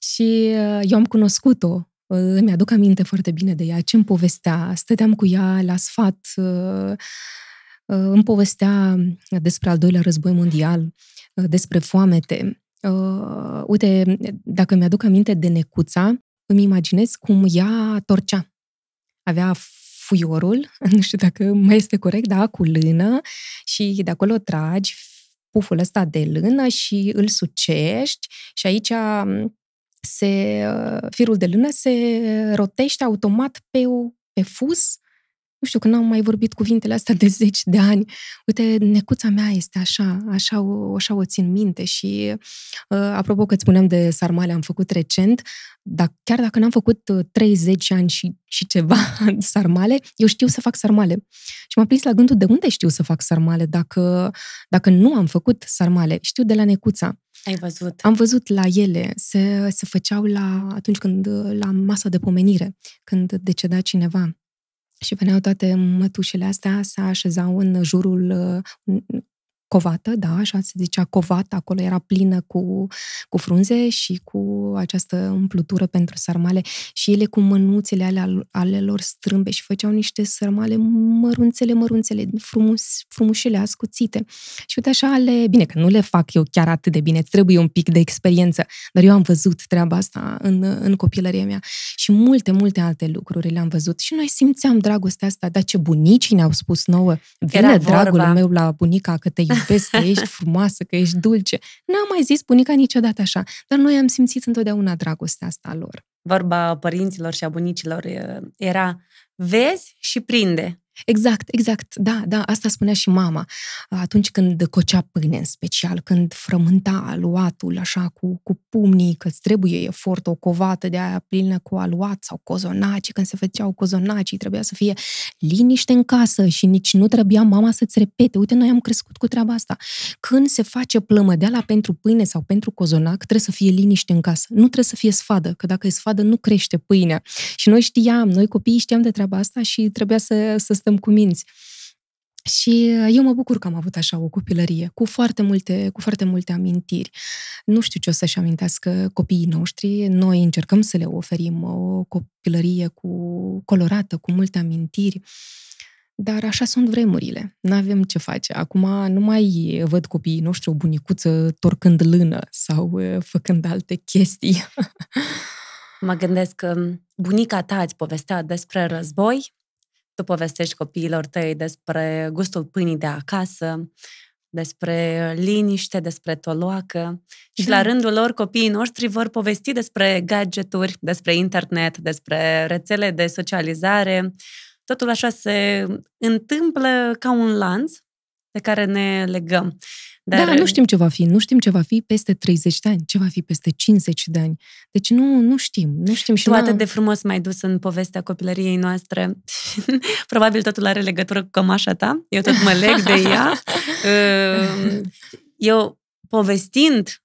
Și uh, eu am cunoscut-o îmi aduc aminte foarte bine de ea, ce îmi povestea. Stăteam cu ea la sfat, uh, uh, îmi povestea despre al doilea război mondial, uh, despre foamete. Uite, dacă mi-aduc aminte de Necuța, îmi imaginez cum ea torcea. Avea fuiorul, *laughs* nu știu dacă mai este corect, da, cu lână și de acolo tragi puful ăsta de lână și îl sucești și aici um, se, uh, firul de lână se rotește automat pe, o, pe fus. Nu știu, că n am mai vorbit cuvintele astea de zeci de ani. Uite, necuța mea este așa, așa o, așa o țin minte și uh, apropo că îți spuneam de sarmale, am făcut recent, dar chiar dacă n-am făcut 30 uh, ani și, și ceva *laughs* sarmale, eu știu să fac sarmale. Și m-am prins la gândul de unde știu să fac sarmale dacă, dacă nu am făcut sarmale. Știu de la necuța. Ai văzut. Am văzut la ele, se, se făceau la, atunci când, la masa de pomenire, când deceda cineva. Și veneau toate mătușele astea, se așezau în jurul covată, da, așa se zicea covată, acolo era plină cu, cu frunze și cu această umplutură pentru sarmale și ele cu mânuțele ale, ale lor strâmbe și făceau niște sarmale mărunțele, mărunțele, frumus, frumușele, ascuțite. Și uite așa ale, bine că nu le fac eu chiar atât de bine, trebuie un pic de experiență, dar eu am văzut treaba asta în, în copilăria mea și multe, multe alte lucruri le-am văzut și noi simțeam dragostea asta, dar ce bunicii ne-au spus nouă, vine era dragul meu la bunica că te iubesc, că ești frumoasă, că ești dulce. N-am mai zis bunica niciodată așa, dar noi am simțit întotdeauna dragostea asta lor. Vorba părinților și a bunicilor era vezi și prinde. Exact, exact, da, da, asta spunea și mama atunci când cocea pâine în special, când frământa aluatul așa cu, cu pumnii, că îți trebuie efort, o covată de aia plină cu aluat sau cozonaci, când se făceau cozonacii, trebuia să fie liniște în casă și nici nu trebuia mama să-ți repete, uite, noi am crescut cu treaba asta. Când se face plămădeala pentru pâine sau pentru cozonac, trebuie să fie liniște în casă, nu trebuie să fie sfadă, că dacă e sfadă nu crește pâinea. Și noi știam, noi copiii știam de treaba asta și trebuia să, să stăm cu minți. Și uh, eu mă bucur că am avut așa o copilărie, cu foarte multe, cu foarte multe amintiri. Nu știu ce o să-și amintească copiii noștri. Noi încercăm să le oferim uh, o copilărie cu colorată, cu multe amintiri. Dar așa sunt vremurile. Nu avem ce face. Acum nu mai văd copiii noștri o bunicuță torcând lână sau uh, făcând alte chestii. *laughs* Mă gândesc că um, bunica ta îți povestea despre război, tu povestești copiilor tăi despre gustul pâinii de acasă, despre liniște, despre toloacă și da. la rândul lor copiii noștri vor povesti despre gadgeturi, despre internet, despre rețele de socializare. Totul așa se întâmplă ca un lanț de care ne legăm. Da, Dar... Da, nu uh, știm ce va fi. Nu știm ce va fi peste 30 de ani, ce va fi peste 50 de ani. Deci nu, nu știm. Nu știm și tu atât de frumos mai dus în povestea copilăriei noastre. *laughs* Probabil totul are legătură cu cămașa ta. Eu tot mă leg de ea. *laughs* Eu, povestind,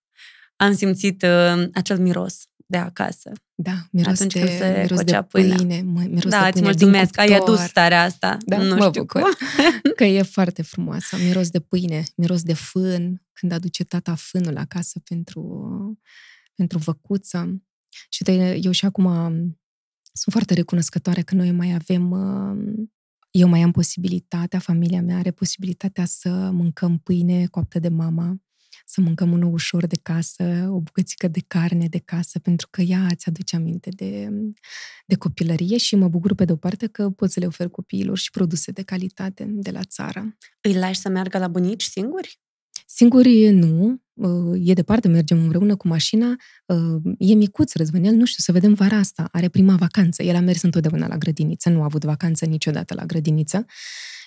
am simțit uh, acel miros de acasă. Da, miros Atunci de, când se miros de pâine, pâine mă, miros da, de pâine îți mulțumesc, ai adus starea asta. Da, nu mă știu bucur. Cum. *laughs* Că e foarte frumoasă. Miros de pâine, miros de fân, când aduce tata fânul acasă pentru, pentru văcuță. Și de, eu și acum sunt foarte recunoscătoare că noi mai avem eu mai am posibilitatea, familia mea are posibilitatea să mâncăm pâine coaptă de mama, să mâncăm unul ușor de casă, o bucățică de carne de casă, pentru că ea îți aduce aminte de, de copilărie și mă bucur pe de-o parte că pot să le ofer copiilor și produse de calitate de la țară. Îi lași să meargă la bunici singuri? Singuri nu, ă, e departe, mergem împreună cu mașina, ă, e micuț Răzvanel, nu știu, să vedem vara asta, are prima vacanță, el a mers întotdeauna la grădiniță, nu a avut vacanță niciodată la grădiniță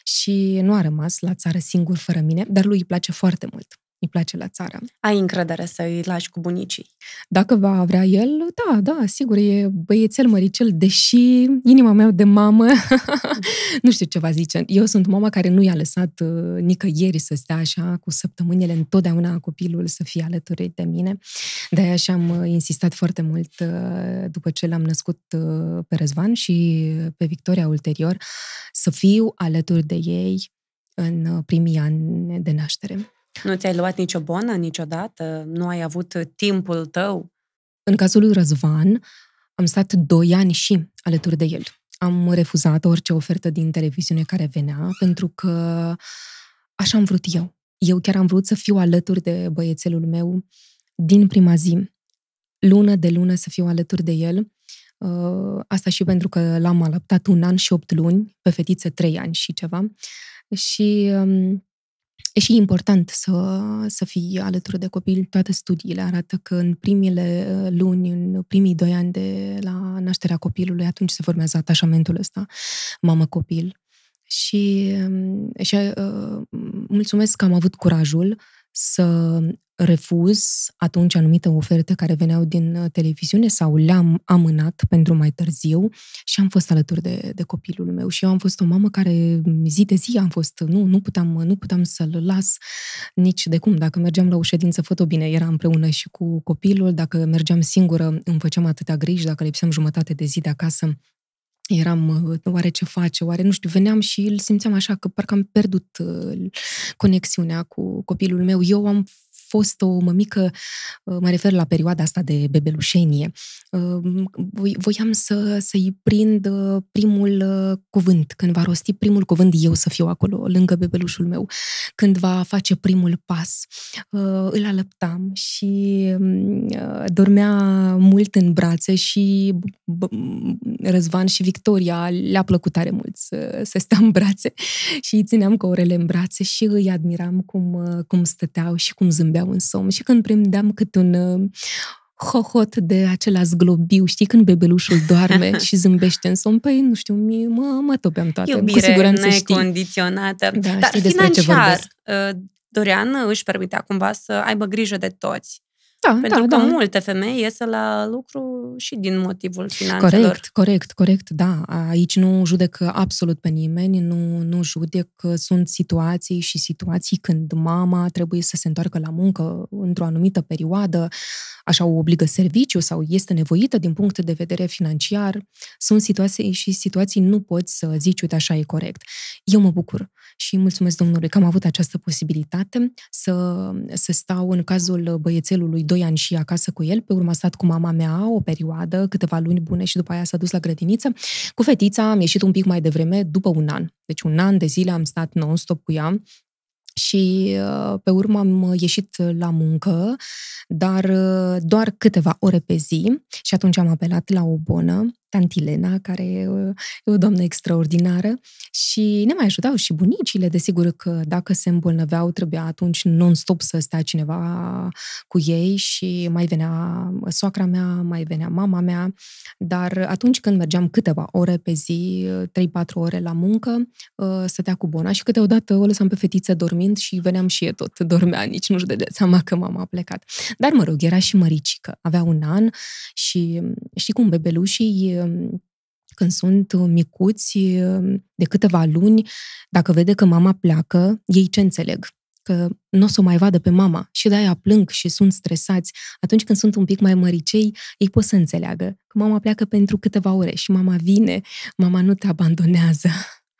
și nu a rămas la țară singur fără mine, dar lui îi place foarte mult îi place la țară. Ai încredere să îi lași cu bunicii. Dacă va vrea el, da, da, sigur, e băiețel măricel, deși inima mea de mamă, *laughs* nu știu ce va zice. Eu sunt mama care nu i-a lăsat uh, nicăieri să stea așa cu săptămânile întotdeauna copilul să fie alături de mine. De-aia și-am uh, insistat foarte mult uh, după ce l-am născut pe Răzvan și pe Victoria ulterior să fiu alături de ei în primii ani de naștere. Nu ți-ai luat nicio bonă niciodată? Nu ai avut timpul tău? În cazul lui Răzvan, am stat doi ani și alături de el. Am refuzat orice ofertă din televiziune care venea, pentru că așa am vrut eu. Eu chiar am vrut să fiu alături de băiețelul meu din prima zi, lună de lună să fiu alături de el. Uh, asta și pentru că l-am alăptat un an și opt luni, pe fetiță trei ani și ceva. Și um, E și important să, să fii alături de copil. Toate studiile arată că în primele uh, luni, în primii doi ani de la nașterea copilului, atunci se formează atașamentul ăsta, mamă-copil. Și, um, și uh, mulțumesc că am avut curajul să refuz atunci anumite oferte care veneau din uh, televiziune sau le-am amânat pentru mai târziu și am fost alături de, de copilul meu și eu am fost o mamă care zi de zi am fost, nu, nu puteam, nu puteam să-l las nici de cum. Dacă mergeam la o ședință fotobine, era împreună și cu copilul, dacă mergeam singură îmi făceam atâtea griji, dacă lipseam jumătate de zi de acasă, eram, uh, oare ce face, oare nu știu, veneam și îl simțeam așa că parcă am pierdut uh, conexiunea cu copilul meu. Eu am fost o mămică, uh, mă refer la perioada asta de bebelușenie, uh, voiam să, să-i prind uh, primul cuvânt, când va rosti primul cuvânt, eu să fiu acolo, lângă bebelușul meu, când va face primul pas. Îl alăptam și mm, dormea mult în brațe și Răzvan și Victoria le-a plăcut tare mult să, să stea în brațe și îi țineam cu orele în brațe și îi admiram cum, cum stăteau și cum zâmbeau aveau în somn și când prindeam câte un uh, hohot de acela zglobiu, știi, când bebelușul doarme *laughs* și zâmbește în somn, păi, nu știu, mie, mă, mă topeam toate. Iubire Cu siguranță necondiționată. Știi. Da, Dar știi financiar, ce uh, Dorian uh, își permitea cumva să aibă grijă de toți. Da, Pentru da, că da. multe femei iese la lucru și din motivul finanțelor. Corect, corect, corect, da. Aici nu judec absolut pe nimeni, nu, nu judec. Sunt situații și situații când mama trebuie să se întoarcă la muncă într-o anumită perioadă, așa o obligă serviciu sau este nevoită din punct de vedere financiar. Sunt situații și situații nu poți să zici, uite, așa e corect. Eu mă bucur și mulțumesc Domnului că am avut această posibilitate să, să stau în cazul băiețelului 2 ani și acasă cu el. Pe urmă a stat cu mama mea o perioadă, câteva luni bune și după aia s-a dus la grădiniță. Cu fetița am ieșit un pic mai devreme, după un an. Deci un an de zile am stat non-stop cu ea și uh, pe urmă am ieșit la muncă, dar uh, doar câteva ore pe zi și atunci am apelat la o bonă tantilena, care e o, e o doamnă extraordinară și ne mai ajutau și bunicile, desigur că dacă se îmbolnăveau, trebuia atunci non-stop să stea cineva cu ei și mai venea soacra mea, mai venea mama mea, dar atunci când mergeam câteva ore pe zi, 3-4 ore la muncă, ă, stătea cu bona și câteodată o lăsam pe fetiță dormind și veneam și e tot, dormea, nici nu-și dădea seama că mama a plecat. Dar mă rog, era și măricică, avea un an și și cum bebelușii Um, când sunt uh, micuți um, de câteva luni, dacă vede că mama pleacă, ei ce înțeleg? că nu o să o mai vadă pe mama și de-aia plâng și sunt stresați, atunci când sunt un pic mai măricei, ei pot să înțeleagă că mama pleacă pentru câteva ore și mama vine, mama nu te abandonează.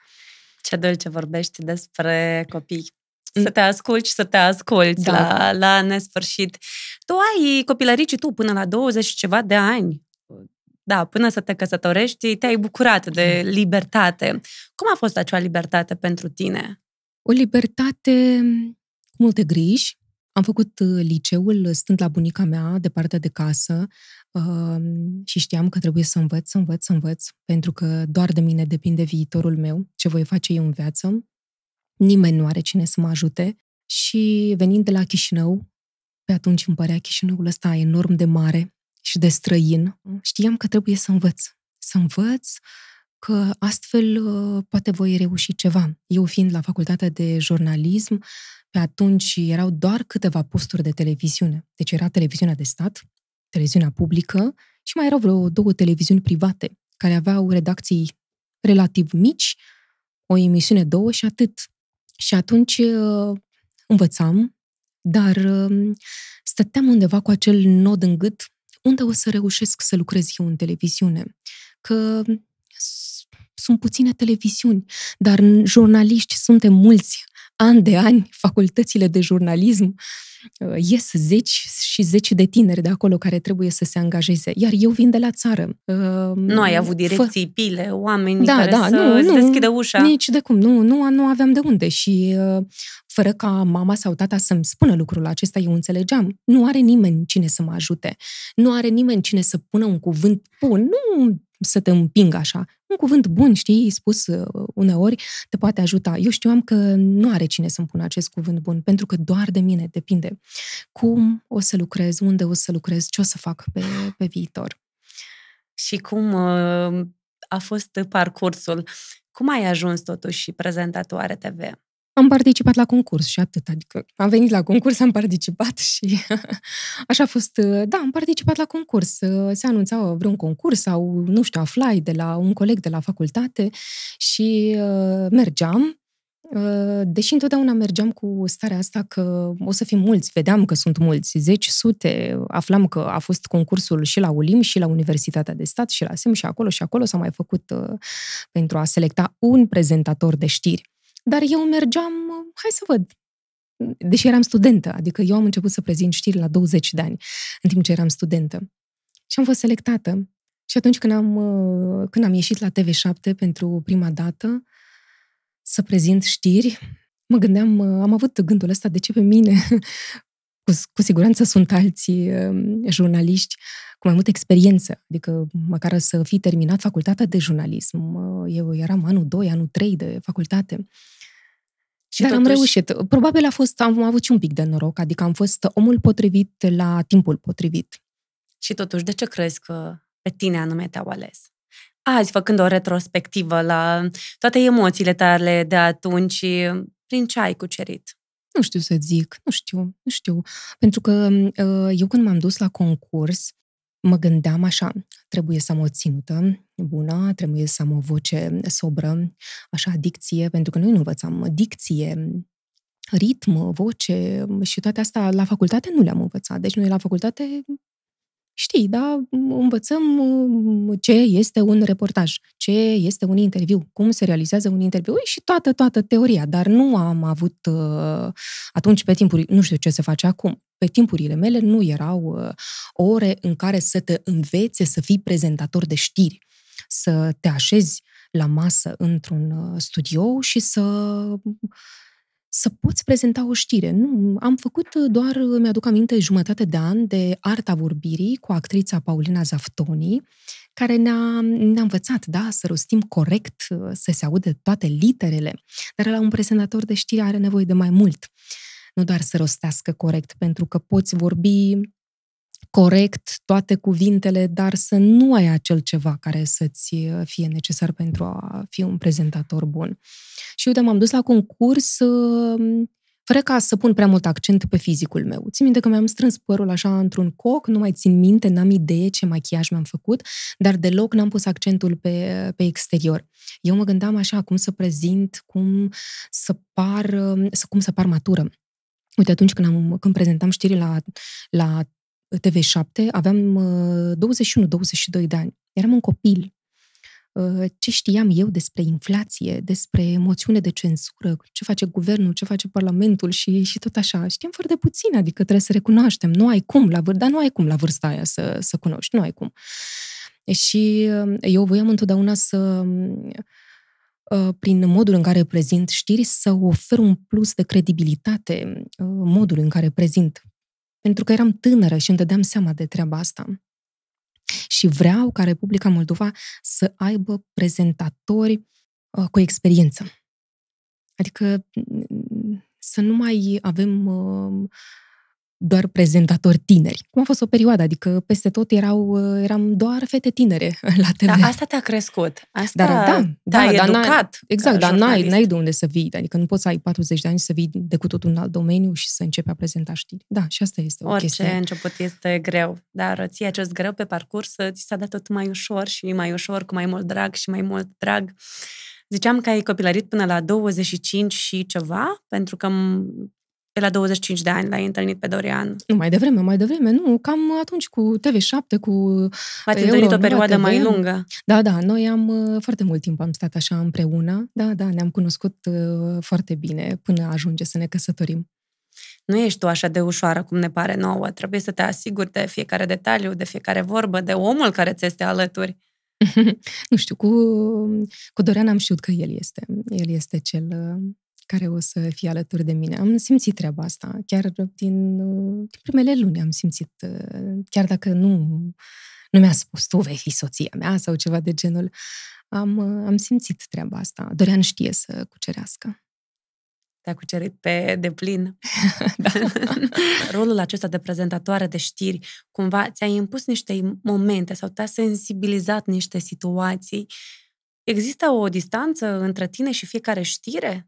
*laughs* Ce dulce vorbești despre copii. Mm. Să te asculti și să te asculti da. la, la nesfârșit. Tu ai copilăricii tu până la 20 ceva de ani da, până să te căsătorești, te-ai bucurat de mm. libertate. Cum a fost acea libertate pentru tine? O libertate mm, cu multe griji. Am făcut uh, liceul stând la bunica mea, departe de casă, um, și știam că trebuie să învăț, să învăț, să învăț, pentru că doar de mine depinde viitorul meu, ce voi face eu în viață. Nimeni nu are cine să mă ajute. Și venind de la Chișinău, pe atunci îmi părea Chișinăul ăsta enorm de mare, și de străin, știam că trebuie să învăț. Să învăț că astfel uh, poate voi reuși ceva. Eu fiind la facultatea de jurnalism, pe atunci erau doar câteva posturi de televiziune. Deci era televiziunea de stat, televiziunea publică și mai erau vreo două televiziuni private care aveau redacții relativ mici, o emisiune, două și atât. Și atunci uh, învățam, dar um, stăteam undeva cu acel nod în gât unde o să reușesc să lucrez eu în televiziune. Că sunt puține televiziuni, dar jurnaliști suntem mulți ani de ani facultățile de jurnalism, uh, ies zeci și zeci de tineri de acolo care trebuie să se angajeze. Iar eu vin de la țară. Uh, nu ai avut direcții, fă... pile, oameni da, care da, să nu, nu, deschidă ușa. Nici de cum, nu, nu, nu aveam de unde și uh, fără ca mama sau tata să-mi spună lucrul acesta, eu înțelegeam. Nu are nimeni cine să mă ajute. Nu are nimeni cine să pună un cuvânt bun. Nu să te împing așa. Un cuvânt bun, știi, spus uh, uneori, te poate ajuta. Eu știam că nu are cine să-mi pună acest cuvânt bun, pentru că doar de mine depinde cum o să lucrez, unde o să lucrez, ce o să fac pe, pe viitor. Și cum uh, a fost parcursul? Cum ai ajuns totuși prezentatoare TV? am participat la concurs și atât. Adică am venit la concurs, am participat și *laughs* așa a fost. Da, am participat la concurs. Se anunța vreun concurs sau, nu știu, aflai de la un coleg de la facultate și uh, mergeam. Uh, deși întotdeauna mergeam cu starea asta că o să fim mulți, vedeam că sunt mulți, zeci, sute, aflam că a fost concursul și la ULIM și la Universitatea de Stat și la SEM și acolo și acolo s-a mai făcut uh, pentru a selecta un prezentator de știri. Dar eu mergeam, hai să văd. Deși eram studentă, adică eu am început să prezint știri la 20 de ani, în timp ce eram studentă. Și am fost selectată. Și atunci când am, când am ieșit la TV7 pentru prima dată să prezint știri, mă gândeam, am avut gândul ăsta, de ce pe mine? *laughs* Cu, cu siguranță sunt alții um, jurnaliști cu mai multă experiență, adică măcar să fi terminat facultatea de jurnalism. Eu eram anul 2, anul 3 de facultate. Și Dar totuși... am reușit. Probabil a fost, am avut și un pic de noroc, adică am fost omul potrivit la timpul potrivit. Și totuși, de ce crezi că pe tine anume te-au ales? Azi, făcând o retrospectivă la toate emoțiile tale de atunci, prin ce ai cucerit? Nu știu să zic, nu știu, nu știu. Pentru că uh, eu când m-am dus la concurs, mă gândeam așa, trebuie să am o ținută bună, trebuie să am o voce sobră, așa, dicție, pentru că noi nu învățam dicție, ritm, voce și toate astea la facultate nu le-am învățat. Deci noi la facultate știi, da, învățăm uh, ce este un reportaj, ce este un interviu, cum se realizează un interviu și toată, toată teoria, dar nu am avut uh, atunci pe timpuri, nu știu ce se face acum, pe timpurile mele nu erau uh, ore în care să te învețe să fii prezentator de știri, să te așezi la masă într-un studio și să să poți prezenta o știre. Nu, am făcut uh, doar, uh, mi-aduc aminte, jumătate de an de Arta Vorbirii cu actrița Paulina Zaftoni, care ne-a, ne-a învățat, da, să rostim corect, uh, să se audă toate literele. Dar la un prezentator de știri are nevoie de mai mult. Nu doar să rostească corect, pentru că poți vorbi corect toate cuvintele, dar să nu ai acel ceva care să-ți uh, fie necesar pentru a fi un prezentator bun. Și uite, m-am dus la concurs uh, fără ca să pun prea mult accent pe fizicul meu. Țin minte că mi-am strâns părul așa într-un coc, nu mai țin minte, n-am idee ce machiaj mi-am făcut, dar deloc n-am pus accentul pe, pe exterior. Eu mă gândeam așa, cum să prezint, cum să par, uh, să, cum să par matură. Uite, atunci când, am, când prezentam știri la, la TV7, aveam 21-22 uh, de ani. Eram un copil. Uh, ce știam eu despre inflație, despre moțiune de cenzură, ce face guvernul, ce face parlamentul și, și tot așa. Știam foarte puțin, adică trebuie să recunoaștem. Nu ai cum, la, dar nu ai cum la vârsta aia să, să cunoști, nu ai cum. Și uh, eu voiam întotdeauna să, um, prin modul în care prezint știri, să ofer un plus de credibilitate modul în care prezint pentru că eram tânără și îmi dădeam seama de treaba asta. Și vreau ca Republica Moldova să aibă prezentatori uh, cu experiență. Adică mm, să nu mai avem uh, doar prezentatori tineri. Cum a fost o perioadă, adică peste tot erau, uh, eram doar fete tinere *laughs* la da, TV. Dar asta te-a crescut. Asta dar, da, da, da, educat. Dar exact, dar n-ai, exact, n-ai de unde să vii. Adică nu poți să ai 40 de ani să vii de cu totul un alt domeniu și să începi a prezenta știri. Da, și asta este Orice o chestie. Orice început este greu, dar ție acest greu pe parcurs ți s-a dat tot mai ușor și mai ușor, cu mai mult drag și mai mult drag. Ziceam că ai copilărit până la 25 și ceva, pentru că de la 25 de ani l-ai întâlnit pe Dorian. Nu, mai devreme, mai devreme, nu, cam atunci cu TV7, cu V-ați eh, Euro, întâlnit o perioadă TV. mai lungă. Da, da, noi am eh, foarte mult timp am stat așa împreună, da, da, ne-am cunoscut eh, foarte bine până ajunge să ne căsătorim. Nu ești tu așa de ușoară cum ne pare nouă, trebuie să te asiguri de fiecare detaliu, de fiecare vorbă, de omul care ți este alături. *laughs* nu știu, cu, cu Dorian am știut că el este, el este cel care o să fie alături de mine. Am simțit treaba asta, chiar din, din primele luni am simțit, chiar dacă nu, nu mi-a spus tu vei fi soția mea sau ceva de genul, am, am simțit treaba asta. Dorian știe să cucerească. Te-a cucerit pe deplin. *laughs* *laughs* da. Rolul acesta de prezentatoare de știri, cumva ți-a impus niște momente sau te-a sensibilizat niște situații. Există o distanță între tine și fiecare știre?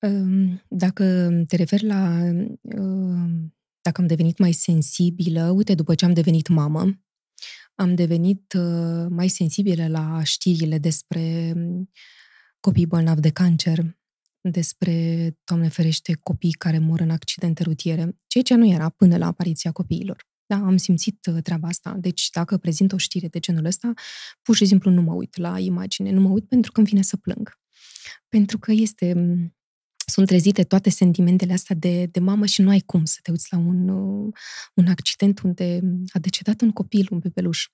Ehm, dacă te referi la ehm, dacă am devenit mai sensibilă, uite, după ce am devenit mamă, am devenit uh, mai sensibilă la știrile despre mm, copii bolnavi de cancer, despre, Doamne ferește, copii care mor în accidente rutiere, ceea ce nu era până la apariția copiilor. Da, am simțit uh, treaba asta. Deci, dacă prezint o știre de genul ăsta, pur și simplu nu mă uit la imagine, nu mă uit pentru că îmi vine să plâng. Pentru că este mm, sunt trezite toate sentimentele astea de, de mamă și nu ai cum să te uiți la un, uh, un accident unde a decedat un copil, un bebeluș.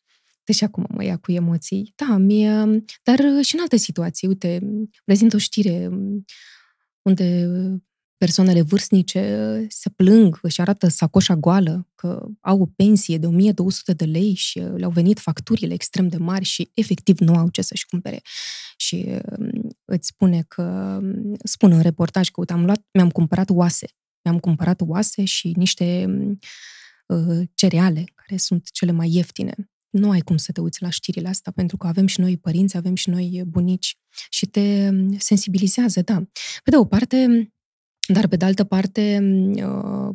Deși acum mă ia cu emoții. Da, mie, dar uh, și în alte situații. Uite, prezint o știre um, unde uh, persoanele vârstnice uh, se plâng, își arată sacoșa goală, că au o pensie de 1200 de lei și uh, le-au venit facturile extrem de mari și efectiv nu au ce să-și cumpere. Și um, îți spune că, um, spune în reportaj că, uite, am luat, mi-am cumpărat oase. Mi-am cumpărat oase și niște um, uh, cereale, care sunt cele mai ieftine nu ai cum să te uiți la știrile astea, pentru că avem și noi părinți, avem și noi bunici și te sensibilizează, da. Pe de o parte, dar, pe de altă parte, uh,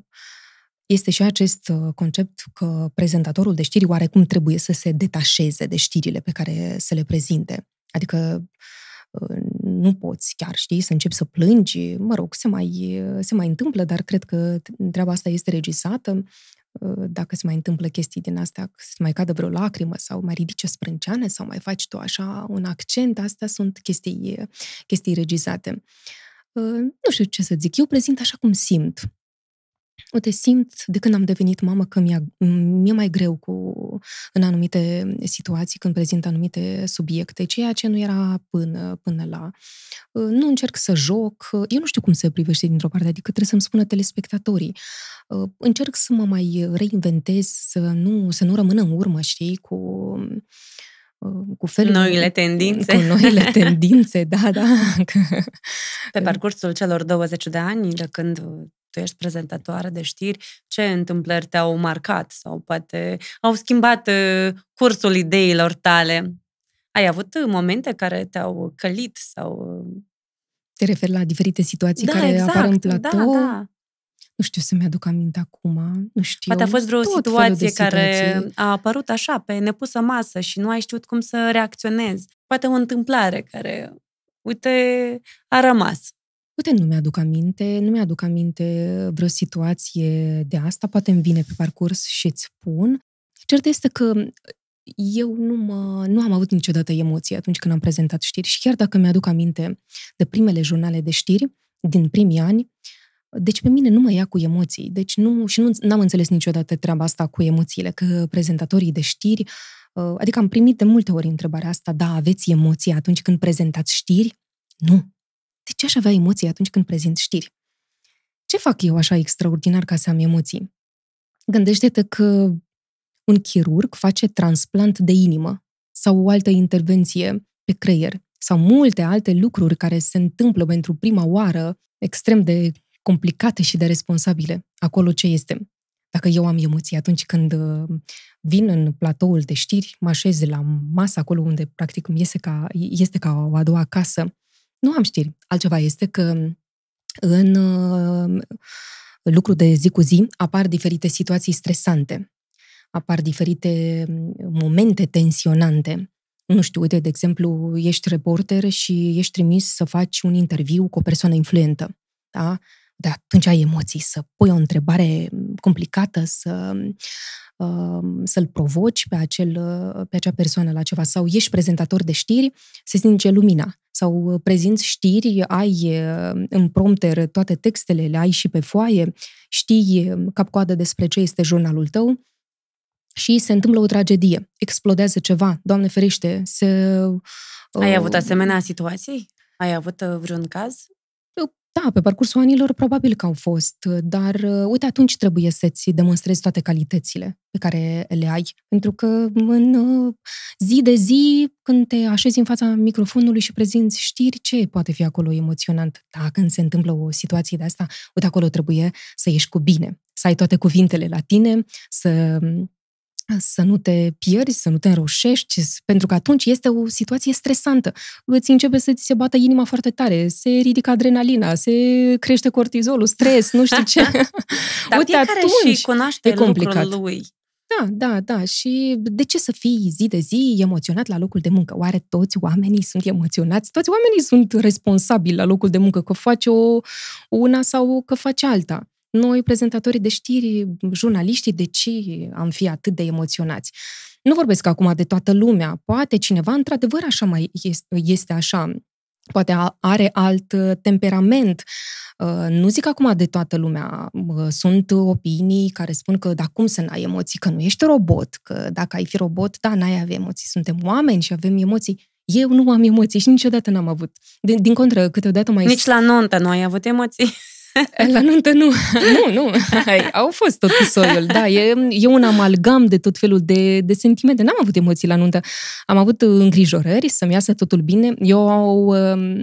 este și acest uh, concept că prezentatorul de știri oarecum trebuie să se detașeze de știrile pe care să le prezinte. Adică uh, nu poți chiar, știi, să începi să plângi, mă rog, se mai, se mai întâmplă, dar cred că treaba asta este regisată, dacă se mai întâmplă chestii din astea, se mai cadă vreo lacrimă sau mai ridice sprânceane sau mai faci tu așa un accent, astea sunt chestii, chestii regizate. Uh, Ă, nu știu ce să zic, eu prezint așa cum simt. Uite, simt de când am devenit mamă că mi-e, mi-e mai greu cu, în anumite situații, când prezint anumite subiecte, ceea ce nu era până, până la. Ă, nu încerc să joc, ă, eu nu știu cum se privește dintr-o parte, adică trebuie să-mi spună telespectatorii. Încerc să mă mai reinventez, să nu, să nu rămână în urmă, știi, cu Uh, cu felul noile tendințe. Cu noile *laughs* tendințe, da, da. Pe parcursul celor 20 de ani, de când tu ești prezentatoare de știri, ce întâmplări te-au marcat sau poate au schimbat uh, cursul ideilor tale? Ai avut uh, momente care te-au călit sau... Te referi la diferite situații da, care exact, apar în exact. Da, platou? Da, da. Nu știu să-mi aduc aminte acum, nu știu. Poate a fost vreo situație care a apărut așa, pe nepusă masă și nu ai știut cum să reacționezi. Poate o întâmplare care, uite, a rămas. Uite, nu mi-aduc aminte, nu mi-aduc aminte vreo situație de asta, poate îmi vine pe parcurs și îți spun. Cert este că eu nu, mă, nu am avut niciodată emoții atunci când am prezentat știri și chiar dacă mi-aduc aminte de primele jurnale de știri din primii ani, uh, deci pe mine nu mă ia cu emoții. Deci nu, și nu am înțeles niciodată treaba asta cu emoțiile, că prezentatorii de știri, uh, adică am primit de multe ori întrebarea asta, da, aveți emoții atunci când prezentați știri? Nu. De ce aș avea emoții atunci când prezint știri? Ce fac eu așa extraordinar ca să am emoții? Gândește-te că un chirurg face transplant de inimă sau o altă intervenție pe creier sau multe alte lucruri care se întâmplă pentru prima oară extrem de complicate și de responsabile acolo ce este. Dacă eu am emoții atunci când uh, vin în platoul de știri, mă așez la masă acolo unde practic este ca, este ca o a doua casă, nu am știri. Altceva este că în uh, lucru de zi cu zi apar diferite situații stresante, apar diferite mm, momente tensionante. Nu știu, uite, de exemplu, ești reporter și ești trimis să faci un interviu cu o persoană influentă. Da? de atunci ai emoții, să pui o întrebare complicată, să, um, să-l provoci pe, acel, pe acea persoană la ceva. Sau ești prezentator de știri, se stinge lumina. Sau uh, prezinți știri, ai uh, în prompter toate textele, le ai și pe foaie, știi um, cap-coadă despre ce este jurnalul tău și se întâmplă o tragedie, explodează ceva, Doamne ferește, se... Ai uh, avut asemenea situații? Ai avut vreun caz? Da, pe parcursul anilor probabil că au fost, dar uh, uite, atunci trebuie să-ți demonstrezi toate calitățile pe care le ai, pentru că în uh, zi de zi, când te așezi în fața microfonului și prezinți știri, ce poate fi acolo emoționant? Da, când se întâmplă o situație de asta, uite, acolo trebuie să ieși cu bine, să ai toate cuvintele la tine, să mm, să nu te pierzi, să nu te înroșești, pentru că atunci este o situație stresantă. Îți începe să ți se bată inima foarte tare, se ridică adrenalina, se crește cortizolul, stres, nu știu ce. *laughs* *laughs* Dar Uite, fiecare atunci și cunoaște e complicat. lucrul lui. Da, da, da. Și de ce să fii zi de zi emoționat la locul de muncă? Oare toți oamenii sunt emoționați? Toți oamenii sunt responsabili la locul de muncă, că faci o, una sau că faci alta noi, prezentatorii de știri, jurnaliștii, de ce am fi atât de emoționați? Nu vorbesc acum de toată lumea, poate cineva într-adevăr așa mai este, este așa, poate are alt uh, temperament. Uh, nu zic acum de toată lumea. Uh, sunt opinii care spun că, da, cum să n-ai emoții, că nu ești robot, că dacă ai fi robot, da, n-ai avea emoții. Suntem oameni și avem emoții. Eu nu am emoții și niciodată n-am avut. Din, din contră, câteodată mai... Nici la nontă nu ai avut emoții. *laughs* *laughs* La nuntă nu. Nu, nu. Au fost tot soiul. Da, e, e un amalgam de tot felul de, de sentimente. N-am avut emoții la nuntă. Am avut îngrijorări să-mi iasă totul bine. Eu au, um,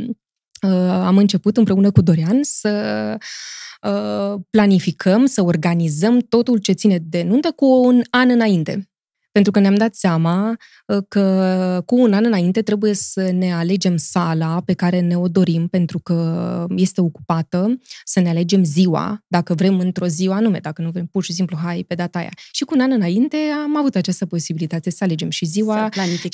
uh, am început împreună cu Dorian să uh, planificăm, să organizăm totul ce ține de nuntă cu un an înainte. Pentru că ne-am dat seama ă, că cu un an înainte trebuie să ne alegem sala pe care ne o dorim pentru că este ocupată, să ne alegem ziua, dacă vrem într-o zi anume, dacă nu vrem pur și simplu hai pe data aia. Și cu un an înainte am avut această posibilitate să alegem și ziua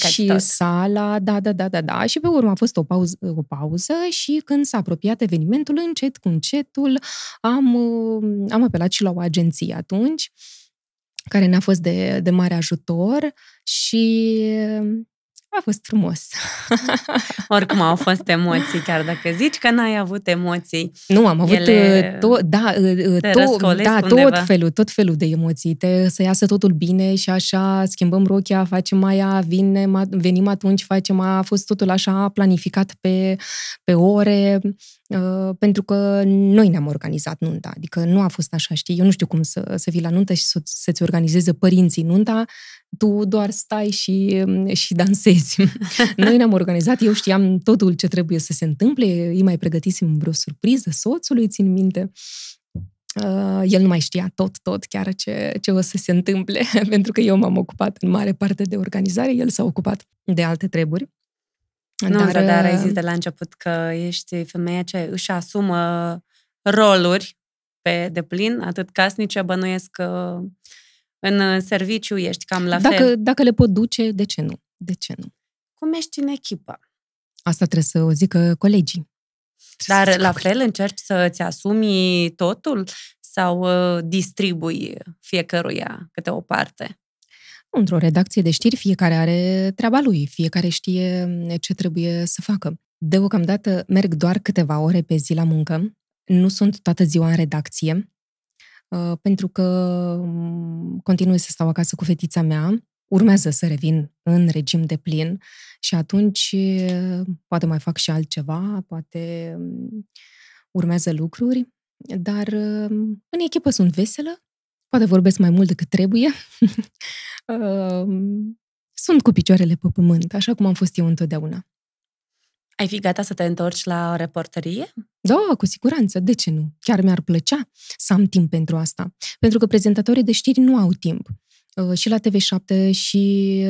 și tot. sala, da, da, da, da, da. Și pe urmă a fost o pauză, o pauză și când s-a apropiat evenimentul, încet cu încetul am, ă, am apelat și la o agenție atunci care ne-a fost de, de mare ajutor și a fost frumos. *laughs* Oricum au fost emoții, chiar dacă zici că n-ai avut emoții. Nu, am avut ele... Uh, da, uh, uh, tot, da, tot felul, tot felul de emoții. Te, să iasă totul bine și așa schimbăm rochia, facem aia, vine, venim atunci, facem aia. a fost totul așa planificat pe, pe ore. Uh, pentru că noi ne-am organizat nunta, adică nu a fost așa, știi, eu nu știu cum să, să vii la nuntă și să, să-ți organizeze părinții nunta, tu doar stai și, și dansezi. *laughs* Noi ne-am organizat, eu știam totul ce trebuie să se întâmple, îi mai pregătisem vreo surpriză soțului, țin minte. Uh, el nu mai știa tot, tot chiar ce, ce o să se întâmple, *laughs* pentru că eu m-am ocupat în mare parte de organizare, el s-a ocupat de alte treburi. Dar, nu, dar ai uh, zis de la început că ești femeia ce își asumă roluri pe deplin, atât casnice, bănuiesc că uh, în serviciu ești cam la dacă, fel. Dacă le pot duce, de ce nu? De ce nu? Cum ești în echipă? Asta trebuie să o zică colegii. Trebuie dar la fel încerci să-ți asumi totul sau uh, distribui fiecăruia câte o parte? Într-o redacție de știri, fiecare are treaba lui, fiecare știe mm, ce trebuie să facă. Deocamdată merg doar câteva ore pe zi la muncă, nu sunt toată ziua în redacție, uh, pentru că mm, continui să stau acasă cu fetița mea, urmează să revin în regim de plin și atunci uh, poate mai fac și altceva, poate mm, urmează lucruri, dar uh, în echipă sunt veselă Poate vorbesc mai mult decât trebuie. *laughs* Sunt cu picioarele pe pământ, așa cum am fost eu întotdeauna. Ai fi gata să te întorci la reporterie? Da, cu siguranță, de ce nu? Chiar mi-ar plăcea să am timp pentru asta. Pentru că prezentatorii de știri nu au timp. Uh, și la TV7 și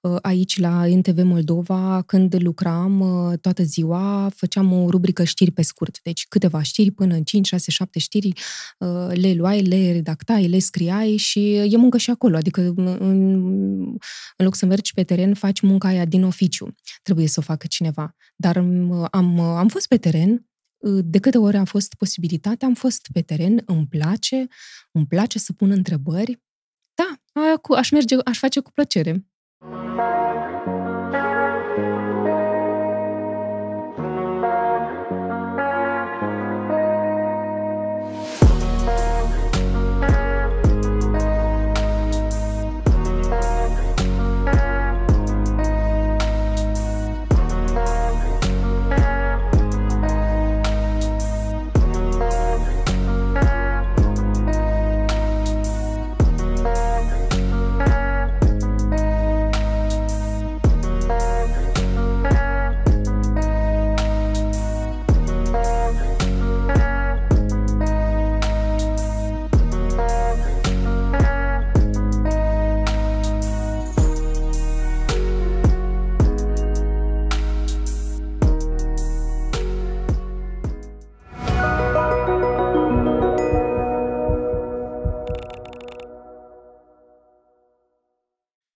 uh, aici la NTV Moldova, când lucram uh, toată ziua, făceam o rubrică știri pe scurt, deci câteva știri până în 5, 6, 7 știri, le luai, le redactai, le scriai și e muncă și acolo, adică în, în loc să mergi pe teren, faci munca aia din oficiu, trebuie să o facă cineva. Dar um, am, am fost pe teren, de câte ori a fost posibilitatea, am fost pe teren, îmi place, îmi place să pun întrebări, aia cu, aș merge, aș face cu plăcere.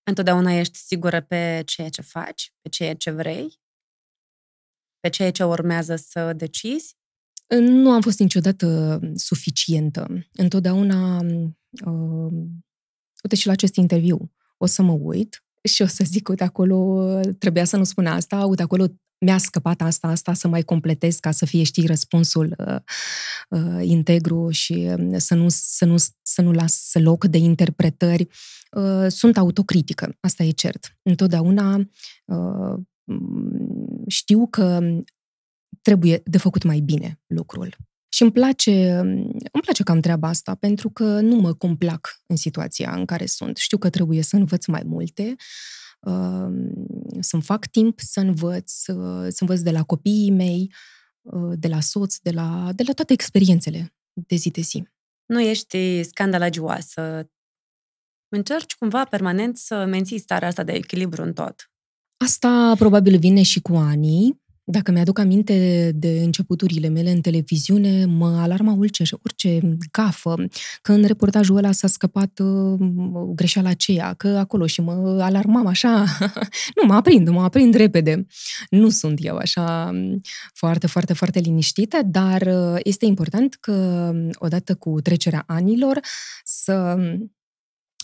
Întotdeauna ești sigură pe ceea ce faci, pe ceea ce vrei, pe ceea ce urmează să decizi? Nu am fost niciodată suficientă. Întotdeauna, uh, uite și la acest interviu, o să mă uit și o să zic, uite acolo, trebuia să nu spun asta, uite acolo mi-a scăpat asta, asta, să mai completez ca să fie, știi, răspunsul uh, uh, integru și um, să nu, să, nu, să nu las loc de interpretări. Uh, sunt autocritică, asta e cert. Întotdeauna uh, mm, știu că trebuie de făcut mai bine lucrul. Și îmi place, um, îmi place cam treaba asta, pentru că nu mă complac în situația în care sunt. Știu că trebuie să învăț mai multe, să-mi fac timp să învăț, să învăț de la copiii mei, ă, de la soț, de la, de la toate experiențele de zi de zi. Nu ești scandalagioasă. Încerci cumva permanent să menții starea asta de echilibru în tot. Asta probabil vine și cu anii. Dacă mi-aduc aminte de începuturile mele în televiziune, mă alarma orice, orice gafă, că în reportajul ăla s-a scăpat uh, greșeala aceea, că acolo și mă alarmam așa. *laughs* nu, mă aprind, mă aprind repede. Nu sunt eu așa um, foarte, foarte, foarte liniștită, dar uh, este important că um, odată cu trecerea anilor să um,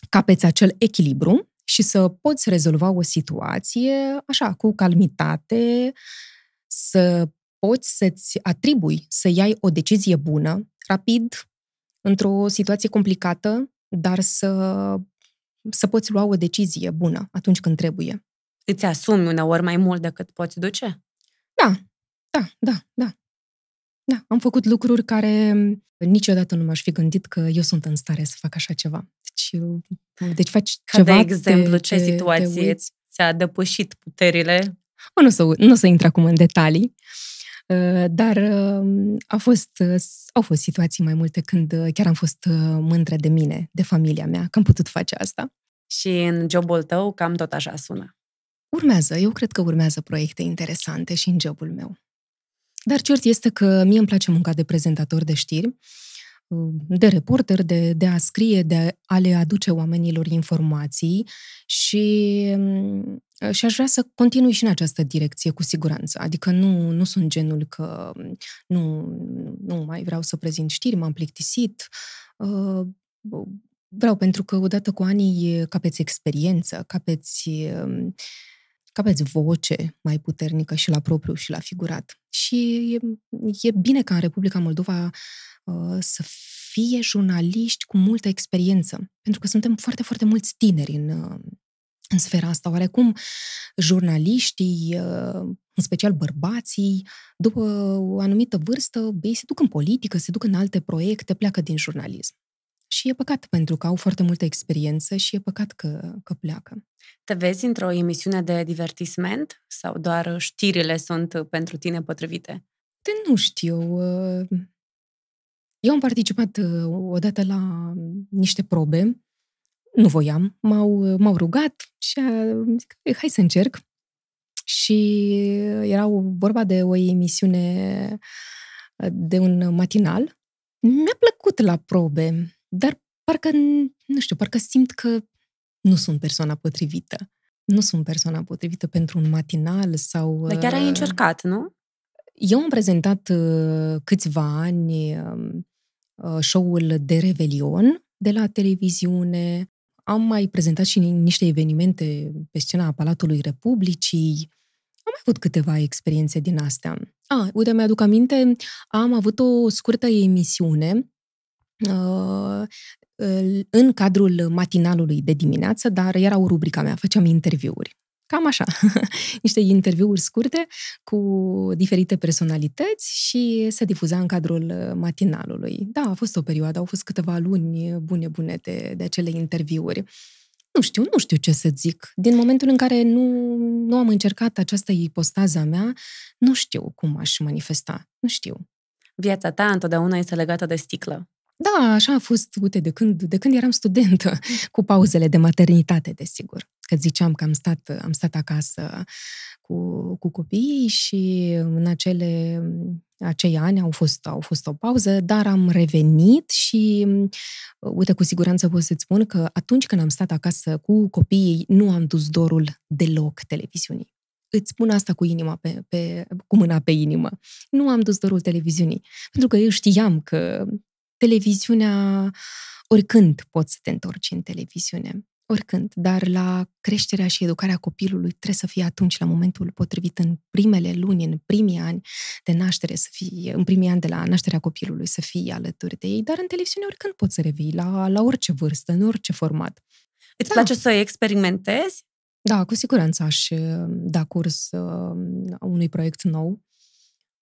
capeți acel echilibru și să poți rezolva o situație așa, cu calmitate, să poți să-ți atribui să iei o decizie bună, rapid, într-o situație complicată, dar să, să poți lua o decizie bună atunci când trebuie. Îți asumi uneori mai mult decât poți duce? Da, da, da, da. Da, am făcut lucruri care niciodată nu m-aș fi gândit că eu sunt în stare să fac așa ceva. Deci, deci faci Ca ceva... de exemplu, te, ce situație te, te ți-a depășit puterile Mă, nu o să, nu o să intru acum în detalii, uh, dar um, a fost, uh, au fost situații mai multe când uh, chiar am fost mândră de mine, de familia mea, că am putut face asta. Și în jobul tău cam tot așa sună. Urmează, eu cred că urmează proiecte interesante și în jobul meu. Dar cert este că mie îmi place munca de prezentator de știri Um, de reporter, de, de a scrie, de a le aduce oamenilor informații și, um, și aș vrea să continui și în această direcție, cu siguranță. Adică nu, nu sunt genul că um, nu, nu mai vreau să prezint știri, m-am plictisit. Uh, vreau, pentru că odată cu anii uh, capeți experiență, capeți capeți voce mai puternică și la propriu și la figurat. Și e, e bine ca în Republica Moldova Uh, să fie jurnaliști cu multă experiență, pentru că suntem foarte, foarte mulți tineri în, uh, în sfera asta. Oarecum, jurnaliștii, uh, în special bărbații, după o anumită vârstă, ei se duc în politică, se duc în alte proiecte, pleacă din jurnalism. Și e păcat pentru că au foarte multă experiență și e păcat că, că pleacă. Te vezi într-o emisiune de divertisment sau doar știrile sunt pentru tine potrivite? De nu știu. Eu am participat uh, odată la um, niște probe, nu voiam, m-au, uh, m-au rugat și zic, hai să încerc. Și uh, era vorba de o emisiune de un matinal. Mi-a plăcut la probe, dar parcă, nu știu, parcă simt că nu sunt persoana potrivită. Nu sunt persoana potrivită pentru un matinal sau... Dar chiar ai încercat, nu? Eu am prezentat câțiva ani um, Uh, show-ul de Revelion de la televiziune, am mai prezentat și niște evenimente pe scena Palatului Republicii, am mai avut câteva experiențe din astea. A, uite, mi-aduc aminte, am avut o scurtă emisiune uh, în cadrul matinalului de dimineață, dar era o rubrica mea, făceam interviuri cam așa, *laughs* niște interviuri scurte cu diferite personalități și se difuza în cadrul uh, matinalului. Da, a fost o perioadă, au fost câteva luni uh, bune, bune de, de acele interviuri. Nu știu, nu știu ce să zic. Din momentul în care nu, nu am încercat această ipostaza mea, nu știu cum aș manifesta. Nu știu. Viața ta întotdeauna este legată de sticlă. Da, așa a fost, uite, de când, de când eram studentă, *laughs* cu pauzele de maternitate, desigur. Că ziceam că am stat, am stat acasă cu, cu copiii și în acele, acei ani au fost, au fost o pauză, dar am revenit și, uite, cu siguranță pot să-ți spun că atunci când am stat acasă cu copiii, nu am dus dorul deloc televiziunii îți spun asta cu inima pe, pe, cu mâna pe inimă. Nu am dus dorul televiziunii, pentru că eu știam că televiziunea, oricând poți să te întorci în televiziune, oricând, dar la creșterea și educarea copilului trebuie să fie atunci, la momentul potrivit, în primele luni, în primii ani de naștere, să fii, în primii ani de la nașterea copilului, să fii alături de ei, dar în televiziune oricând poți să revii, la, la orice vârstă, în orice format. Îți da. place să experimentezi? Da, cu siguranță aș da curs uh, unui proiect nou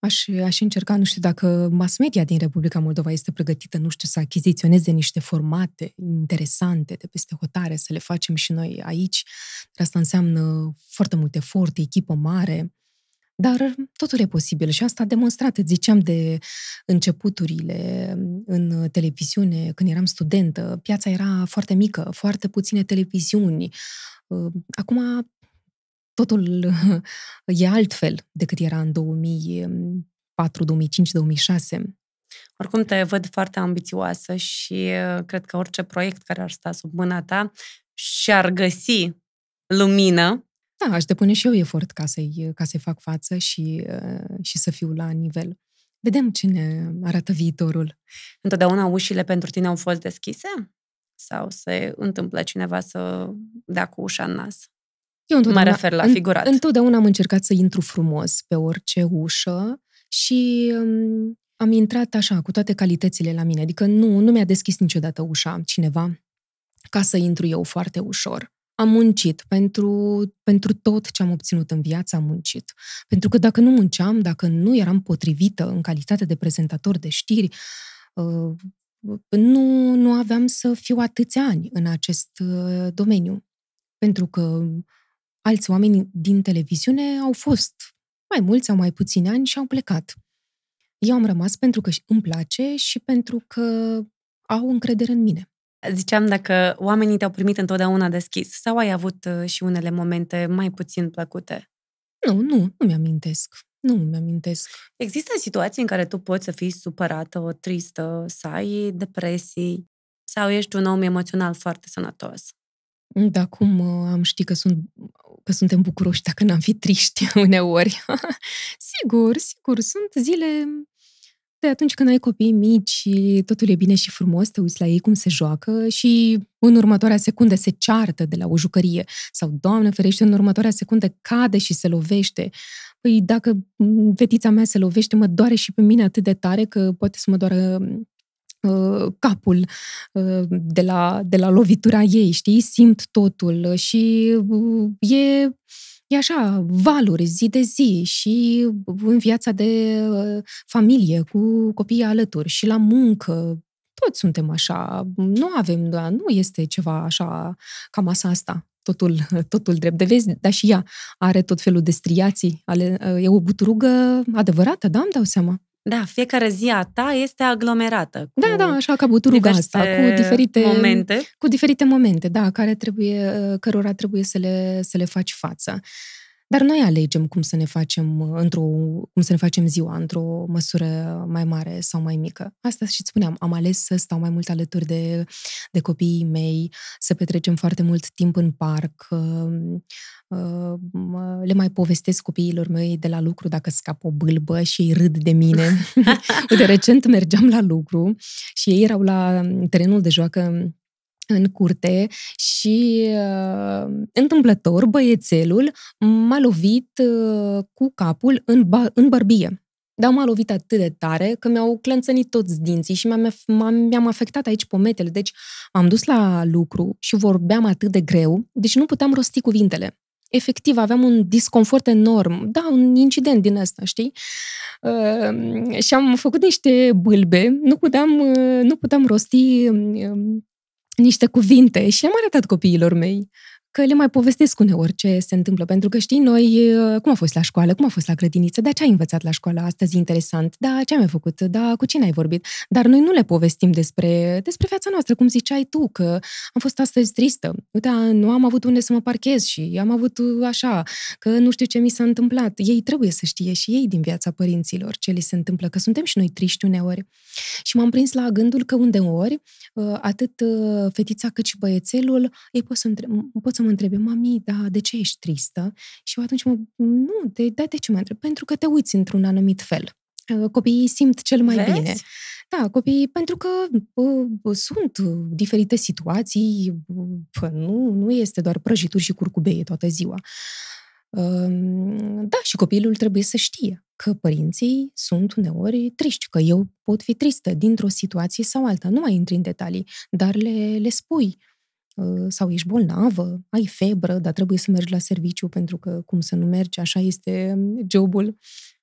Aș, aș încerca, nu știu dacă mass media din Republica Moldova este pregătită, nu știu, să achiziționeze niște formate interesante de peste hotare, să le facem și noi aici. Dar asta înseamnă foarte mult efort, echipă mare. Dar totul e posibil și asta a demonstrat, ziceam, de începuturile în televiziune, când eram studentă, piața era foarte mică, foarte puține televiziuni. Acum totul *laughs* e altfel decât era în 2004, 2005, 2006. Oricum te văd foarte ambițioasă și uh, cred că orice proiect care ar sta sub mâna ta și-ar găsi lumină. Da, aș depune și eu efort ca să-i, ca să fac față și, uh, și să fiu la nivel. Vedem ce ne arată viitorul. Întotdeauna ușile pentru tine au fost deschise? Sau se întâmplă cineva să dea cu ușa în nas? Eu mă refer la figurat. întotdeauna am încercat să intru frumos pe orice ușă și um, am intrat așa, cu toate calitățile la mine. Adică nu, nu mi-a deschis niciodată ușa cineva ca să intru eu foarte ușor. Am muncit pentru, pentru tot ce am obținut în viață, am muncit. Pentru că dacă nu munceam, dacă nu eram potrivită în calitate de prezentator de știri, uh, nu, nu aveam să fiu atâția ani în acest uh, domeniu. Pentru că alți oameni din televiziune au fost mai mulți sau mai puțini ani și au plecat. Eu am rămas pentru că îmi place și pentru că au încredere în mine. Ziceam dacă oamenii te-au primit întotdeauna deschis sau ai avut uh, și unele momente mai puțin plăcute? Nu, nu, nu mi-amintesc. Nu mi-amintesc. Există situații în care tu poți să fii supărată, tristă, să ai depresii sau ești un om emoțional foarte sănătos? Da, cum uh, am ști că, sunt, că suntem bucuroși dacă n-am fi triști *laughs* uneori? *laughs* sigur, sigur, sunt zile de atunci când ai copii mici totul e bine și frumos, te uiți la ei cum se joacă și în următoarea secundă se ceartă de la o jucărie sau, Doamne ferește, în următoarea secundă cade și se lovește. Păi dacă fetița mea se lovește, mă doare și pe mine atât de tare că poate să mă doară Uh, capul uh, de la, de la lovitura ei, știi? Simt totul și uh, e, e așa, valuri zi de zi și în viața de familie cu copiii alături și la muncă. Toți suntem așa, nu avem, da, nu este ceva așa ca masa asta totul, *laughs* totul drept de vezi, dar și ea are tot felul de striații. Ale, e o buturugă adevărată, da, îmi dau seama. Da, fiecare zi a ta este aglomerată. Cu da, da, așa ca buturuga asta, da, cu diferite momente. Cu diferite momente, da, care trebuie, uh, cărora trebuie să le, să le faci față. Dar noi alegem cum să ne facem uh, într-o, cum să ne facem ziua într-o măsură mai mare sau mai mică. Asta și spuneam, am ales să stau mai mult alături de, de copiii mei, să petrecem foarte mult timp în parc, um, uh, le mai povestesc copiilor mei de la lucru dacă scap o bâlbă și ei râd de mine. de *laughs* recent mergeam la lucru și ei erau la um, terenul de joacă în curte și uh, întâmplător băiețelul m-a lovit uh, cu capul în, ba- în bărbie. Dar m-a lovit atât de tare că mi-au clănțănit toți dinții și mi-am, m-am, mi-am afectat aici pometele. Deci m-am dus la lucru și vorbeam atât de greu, deci nu puteam rosti cuvintele. Efectiv, aveam un disconfort enorm. Da, un incident din ăsta, știi? Uh, și am făcut niște bâlbe, nu puteam, uh, nu puteam rosti uh, niște cuvinte și am arătat copiilor mei că le mai povestesc uneori ce se întâmplă, pentru că știi noi uh, cum a fost la școală, cum a fost la grădiniță, dar ce ai învățat la școală astăzi interesant, da, ce am făcut, da, cu cine ai vorbit, dar noi nu le povestim despre, despre viața noastră, cum ziceai tu, că am fost astăzi tristă, da, nu am avut unde să mă parchez și am avut uh, așa, că nu știu ce mi s-a întâmplat. Ei trebuie să știe și ei din viața părinților ce li se întâmplă, că suntem și noi triști uneori. Și m-am prins la gândul că undeori, uh, atât fetița cât și băiețelul, ei pot să, pot să să mă întrebe, mami, da, de ce ești tristă? Și eu atunci mă, nu, de, da, de ce mă întreb? Pentru că te uiți într-un anumit fel. Ă, copiii simt cel mai Vezi? bine. Da, copiii, pentru că bă, sunt uh, diferite situații, bă, nu, nu este doar prăjituri și curcubeie toată ziua. Da, și copilul trebuie să știe că părinții sunt uneori triști, că eu pot fi tristă dintr-o situație sau alta. Nu mai intri în detalii, dar le, le spui. Uh, sau ești bolnavă, ai febră, dar trebuie să mergi la serviciu pentru că cum să nu mergi, așa este um, jobul.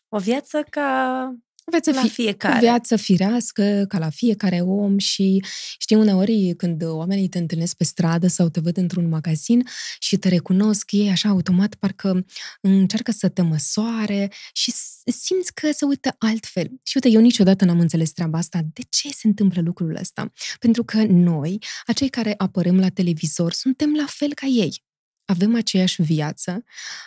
O viață ca Veți fi fiecare. viață firească, ca la fiecare om și știi, uneori când oamenii te întâlnesc pe stradă sau te văd într-un magazin și te recunosc, ei așa automat parcă încearcă să te măsoare și simți că se uită altfel. Și uite, eu niciodată n-am înțeles treaba asta. De ce se întâmplă lucrul ăsta? Pentru că noi, acei care apărăm la televizor, suntem la fel ca ei avem aceeași viață,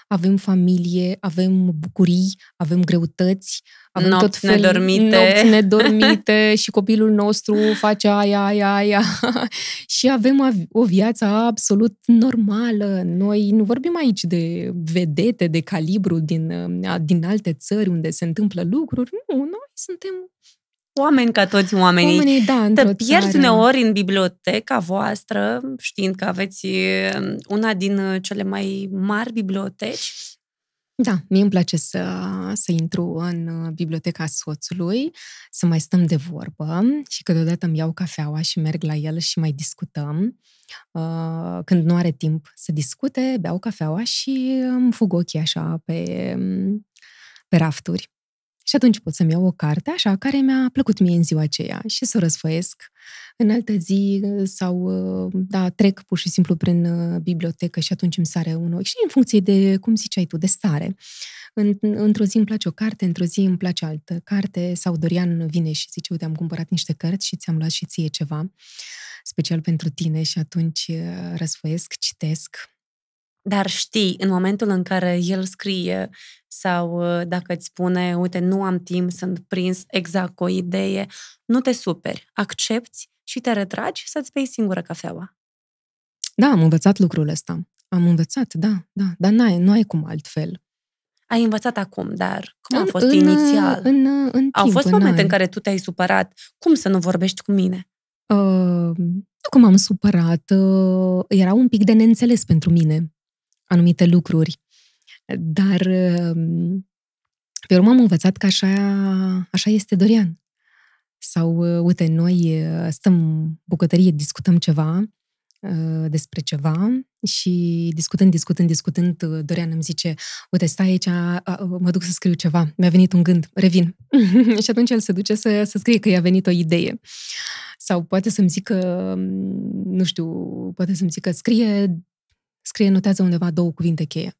avem familie, avem bucurii, avem greutăți, avem nopți tot fel, nedormite. Nopți *laughs* nedormite și copilul nostru face aia, aia, aia. *laughs* și avem o viață absolut normală. Noi nu vorbim aici de vedete, de calibru din, din alte țări unde se întâmplă lucruri. Nu, noi suntem oameni ca toți oamenii. Oamenii, da, Te pierzi uneori în biblioteca voastră, știind că aveți um, una din uh, cele mai mari biblioteci. Da, mie îmi place să, să intru în uh, biblioteca soțului, să mai stăm de vorbă și câteodată îmi iau cafeaua și merg la el și mai discutăm. Uh, când nu are timp să discute, beau cafeaua și îmi fug ochii așa pe, um, pe rafturi. Și atunci pot să-mi iau o carte, așa, care mi-a plăcut mie în ziua aceea și să o răsfăiesc în altă zi sau, uh, da, trec pur și simplu prin uh, bibliotecă și atunci îmi sare un ochi. Și în funcție de, cum ziceai tu, de stare. Într-o zi îmi place o carte, într-o zi îmi place altă carte sau Dorian vine și zice, uite, am cumpărat niște cărți și ți-am luat și ție ceva special pentru tine și atunci uh, răsfăiesc, citesc dar știi, în momentul în care el scrie sau uh, dacă îți spune, uite, nu am timp, sunt prins exact cu o idee, nu te superi, accepti și te retragi să-ți bei singură cafeaua. Da, am învățat lucrul ăsta. Am învățat, da, da, dar n-ai, nu ai cum altfel. Ai învățat acum, dar cum în, a fost în, inițial? În, în, în Au fost momente în, în care tu te-ai supărat. Cum să nu vorbești cu mine? Uh, nu cum am supărat, uh, era un pic de neînțeles pentru mine anumite lucruri. Dar uh, pe urmă am învățat că așa, așa este Dorian. Sau, uh, uite, noi uh, stăm bucătărie, discutăm ceva, despre ceva și discutând, discutând, discutând, Dorian îmi zice, uite, stai aici, mă duc să scriu ceva, mi-a venit un gând, revin. *laughs* și atunci el se duce să, să scrie că i-a venit o idee. Sau poate să-mi zică, mm, nu știu, poate să-mi zică, scrie scrie, notează undeva două cuvinte cheie.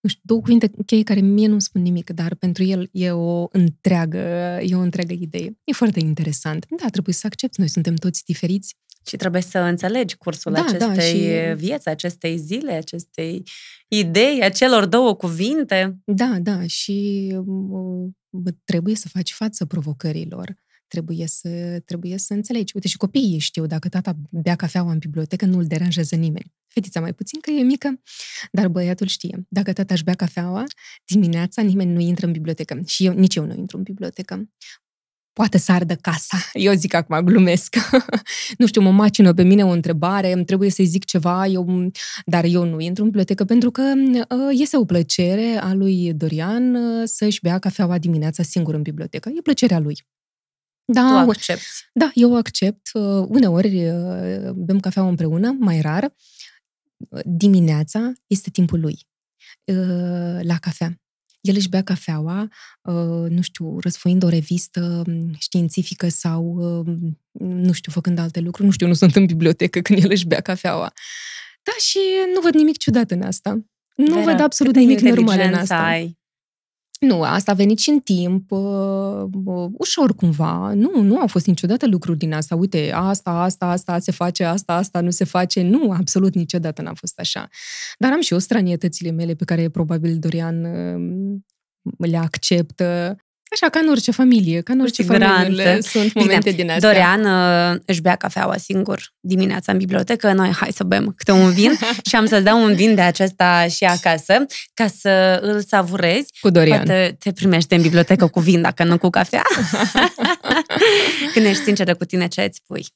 Nu știu, două cuvinte cheie care mie nu spun nimic, dar pentru el e o întreagă, e o întreagă idee. E foarte interesant. Da, trebuie să accepti, noi suntem toți diferiți. Și trebuie să înțelegi cursul da, da acestei da, și... vieți, acestei zile, acestei idei, acelor două cuvinte. Da, da, și um, trebuie să faci față provocărilor trebuie să, trebuie să înțelegi. Uite, și copiii știu, dacă tata bea cafeaua în bibliotecă, nu îl deranjează nimeni. Fetița mai puțin, că e mică, dar băiatul știe. Dacă tata își bea cafeaua, dimineața nimeni nu intră în bibliotecă. Și eu, nici eu nu intru în bibliotecă. Poate să ardă casa. *laughs* Eu zic acum, glumesc. *laughs* nu știu, mă macină pe mine o întrebare, îmi trebuie să-i zic ceva, eu, dar eu nu intru în bibliotecă pentru că uh, este o plăcere a lui Dorian uh, să-și bea cafeaua dimineața singur în bibliotecă. E plăcerea lui. Da, tu accepti. Da, eu accept. Uh, uneori uh, bem cafea împreună, mai rar. Dimineața este timpul lui uh, la cafea. El își bea cafeaua, nu știu, răsfoind o revistă um, științifică sau, um, nu știu, făcând alte lucruri. Nu știu, nu sunt în bibliotecă când el își bea cafeaua. Da, și nu văd nimic ciudat în asta. Nu Vera, văd absolut nimic normal în asta. Ai. Nu, asta a venit și în timp, uh, uh, ușor cumva. Nu, nu au fost niciodată lucruri din asta. Uite, asta, asta, asta se face, asta, asta nu se face. Nu, absolut niciodată n-a fost așa. Dar am și eu stranietățile mele pe care probabil Dorian uh, le acceptă. Așa, ca în orice familie, ca în orice familie sunt momente Bine, din astea. Dorean uh, își bea cafeaua singur dimineața în bibliotecă, noi hai să bem câte un vin *laughs* și am să-ți dau un vin de acesta și acasă, ca să îl savurezi. Cu Dorian. Poate te primește în bibliotecă cu vin, dacă nu cu cafea. *laughs* Când ești sinceră cu tine, ce îți pui?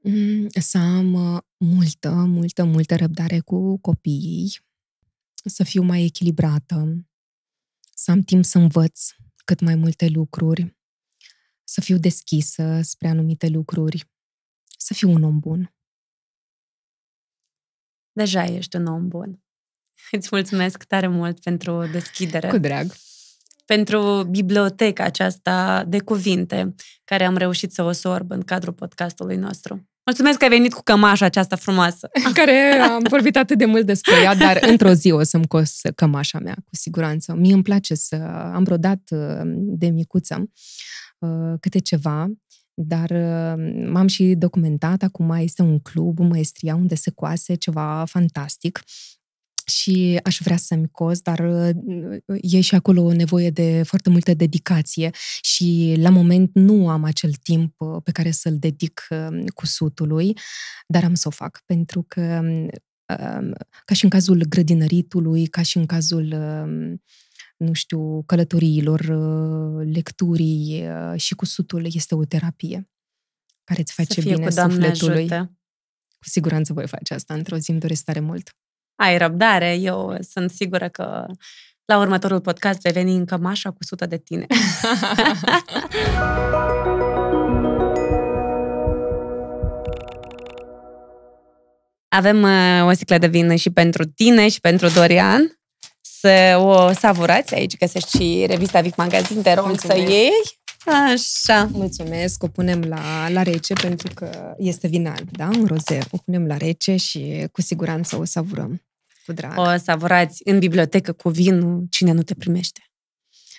Mm, să am uh, multă, multă, multă răbdare cu copiii, să fiu mai echilibrată, să am timp să învăț cât mai multe lucruri, să fiu deschisă spre anumite lucruri, să fiu un om bun. Deja ești un om bun. *laughs* Îți mulțumesc tare mult pentru deschidere. Cu drag. Pentru biblioteca aceasta de cuvinte care am reușit să o sorb în cadrul podcastului nostru. Mulțumesc că ai venit cu cămașa aceasta frumoasă. *laughs* Care am vorbit atât de mult despre ea, dar *laughs* într-o zi o să-mi cos cămașa mea, cu siguranță. Mie îmi place să am brodat uh, de micuță uh, câte ceva, dar uh, m-am și documentat. Acum este un club, maestria, unde se coase ceva fantastic și aș vrea să-mi coz, dar uh, e și acolo nevoie de foarte multă dedicație și la moment nu am acel timp uh, pe care să-l dedic um, cusutului, dar am să o fac, pentru că um, um, ca și în cazul grădinăritului, ca și în cazul nu știu, călătoriilor, uh, lecturii și cusutul este o terapie care îți face să fie bine cu sufletului. Ajută. Cu siguranță voi face asta într-o zi, îmi doresc tare mult. Ai răbdare, eu sunt sigură că la următorul podcast vei veni în cămașa cu sută de tine. *laughs* Avem uh, o sticlă de vin și pentru tine și pentru Dorian. Să o savurați. Aici găsești și revista Vic Magazin. Te rog Mulțumesc. să iei. Așa. Mulțumesc, o punem la, la rece pentru că este vin alb, da? Un roze. O punem la rece și cu siguranță o savurăm cu drag. O savurați în bibliotecă cu vinul, cine nu te primește.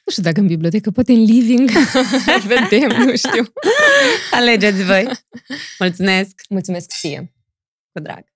Nu știu dacă în bibliotecă, poate în living. *laughs* Vedem, nu știu. Alegeți voi. Mulțumesc. Mulțumesc ție. Cu drag.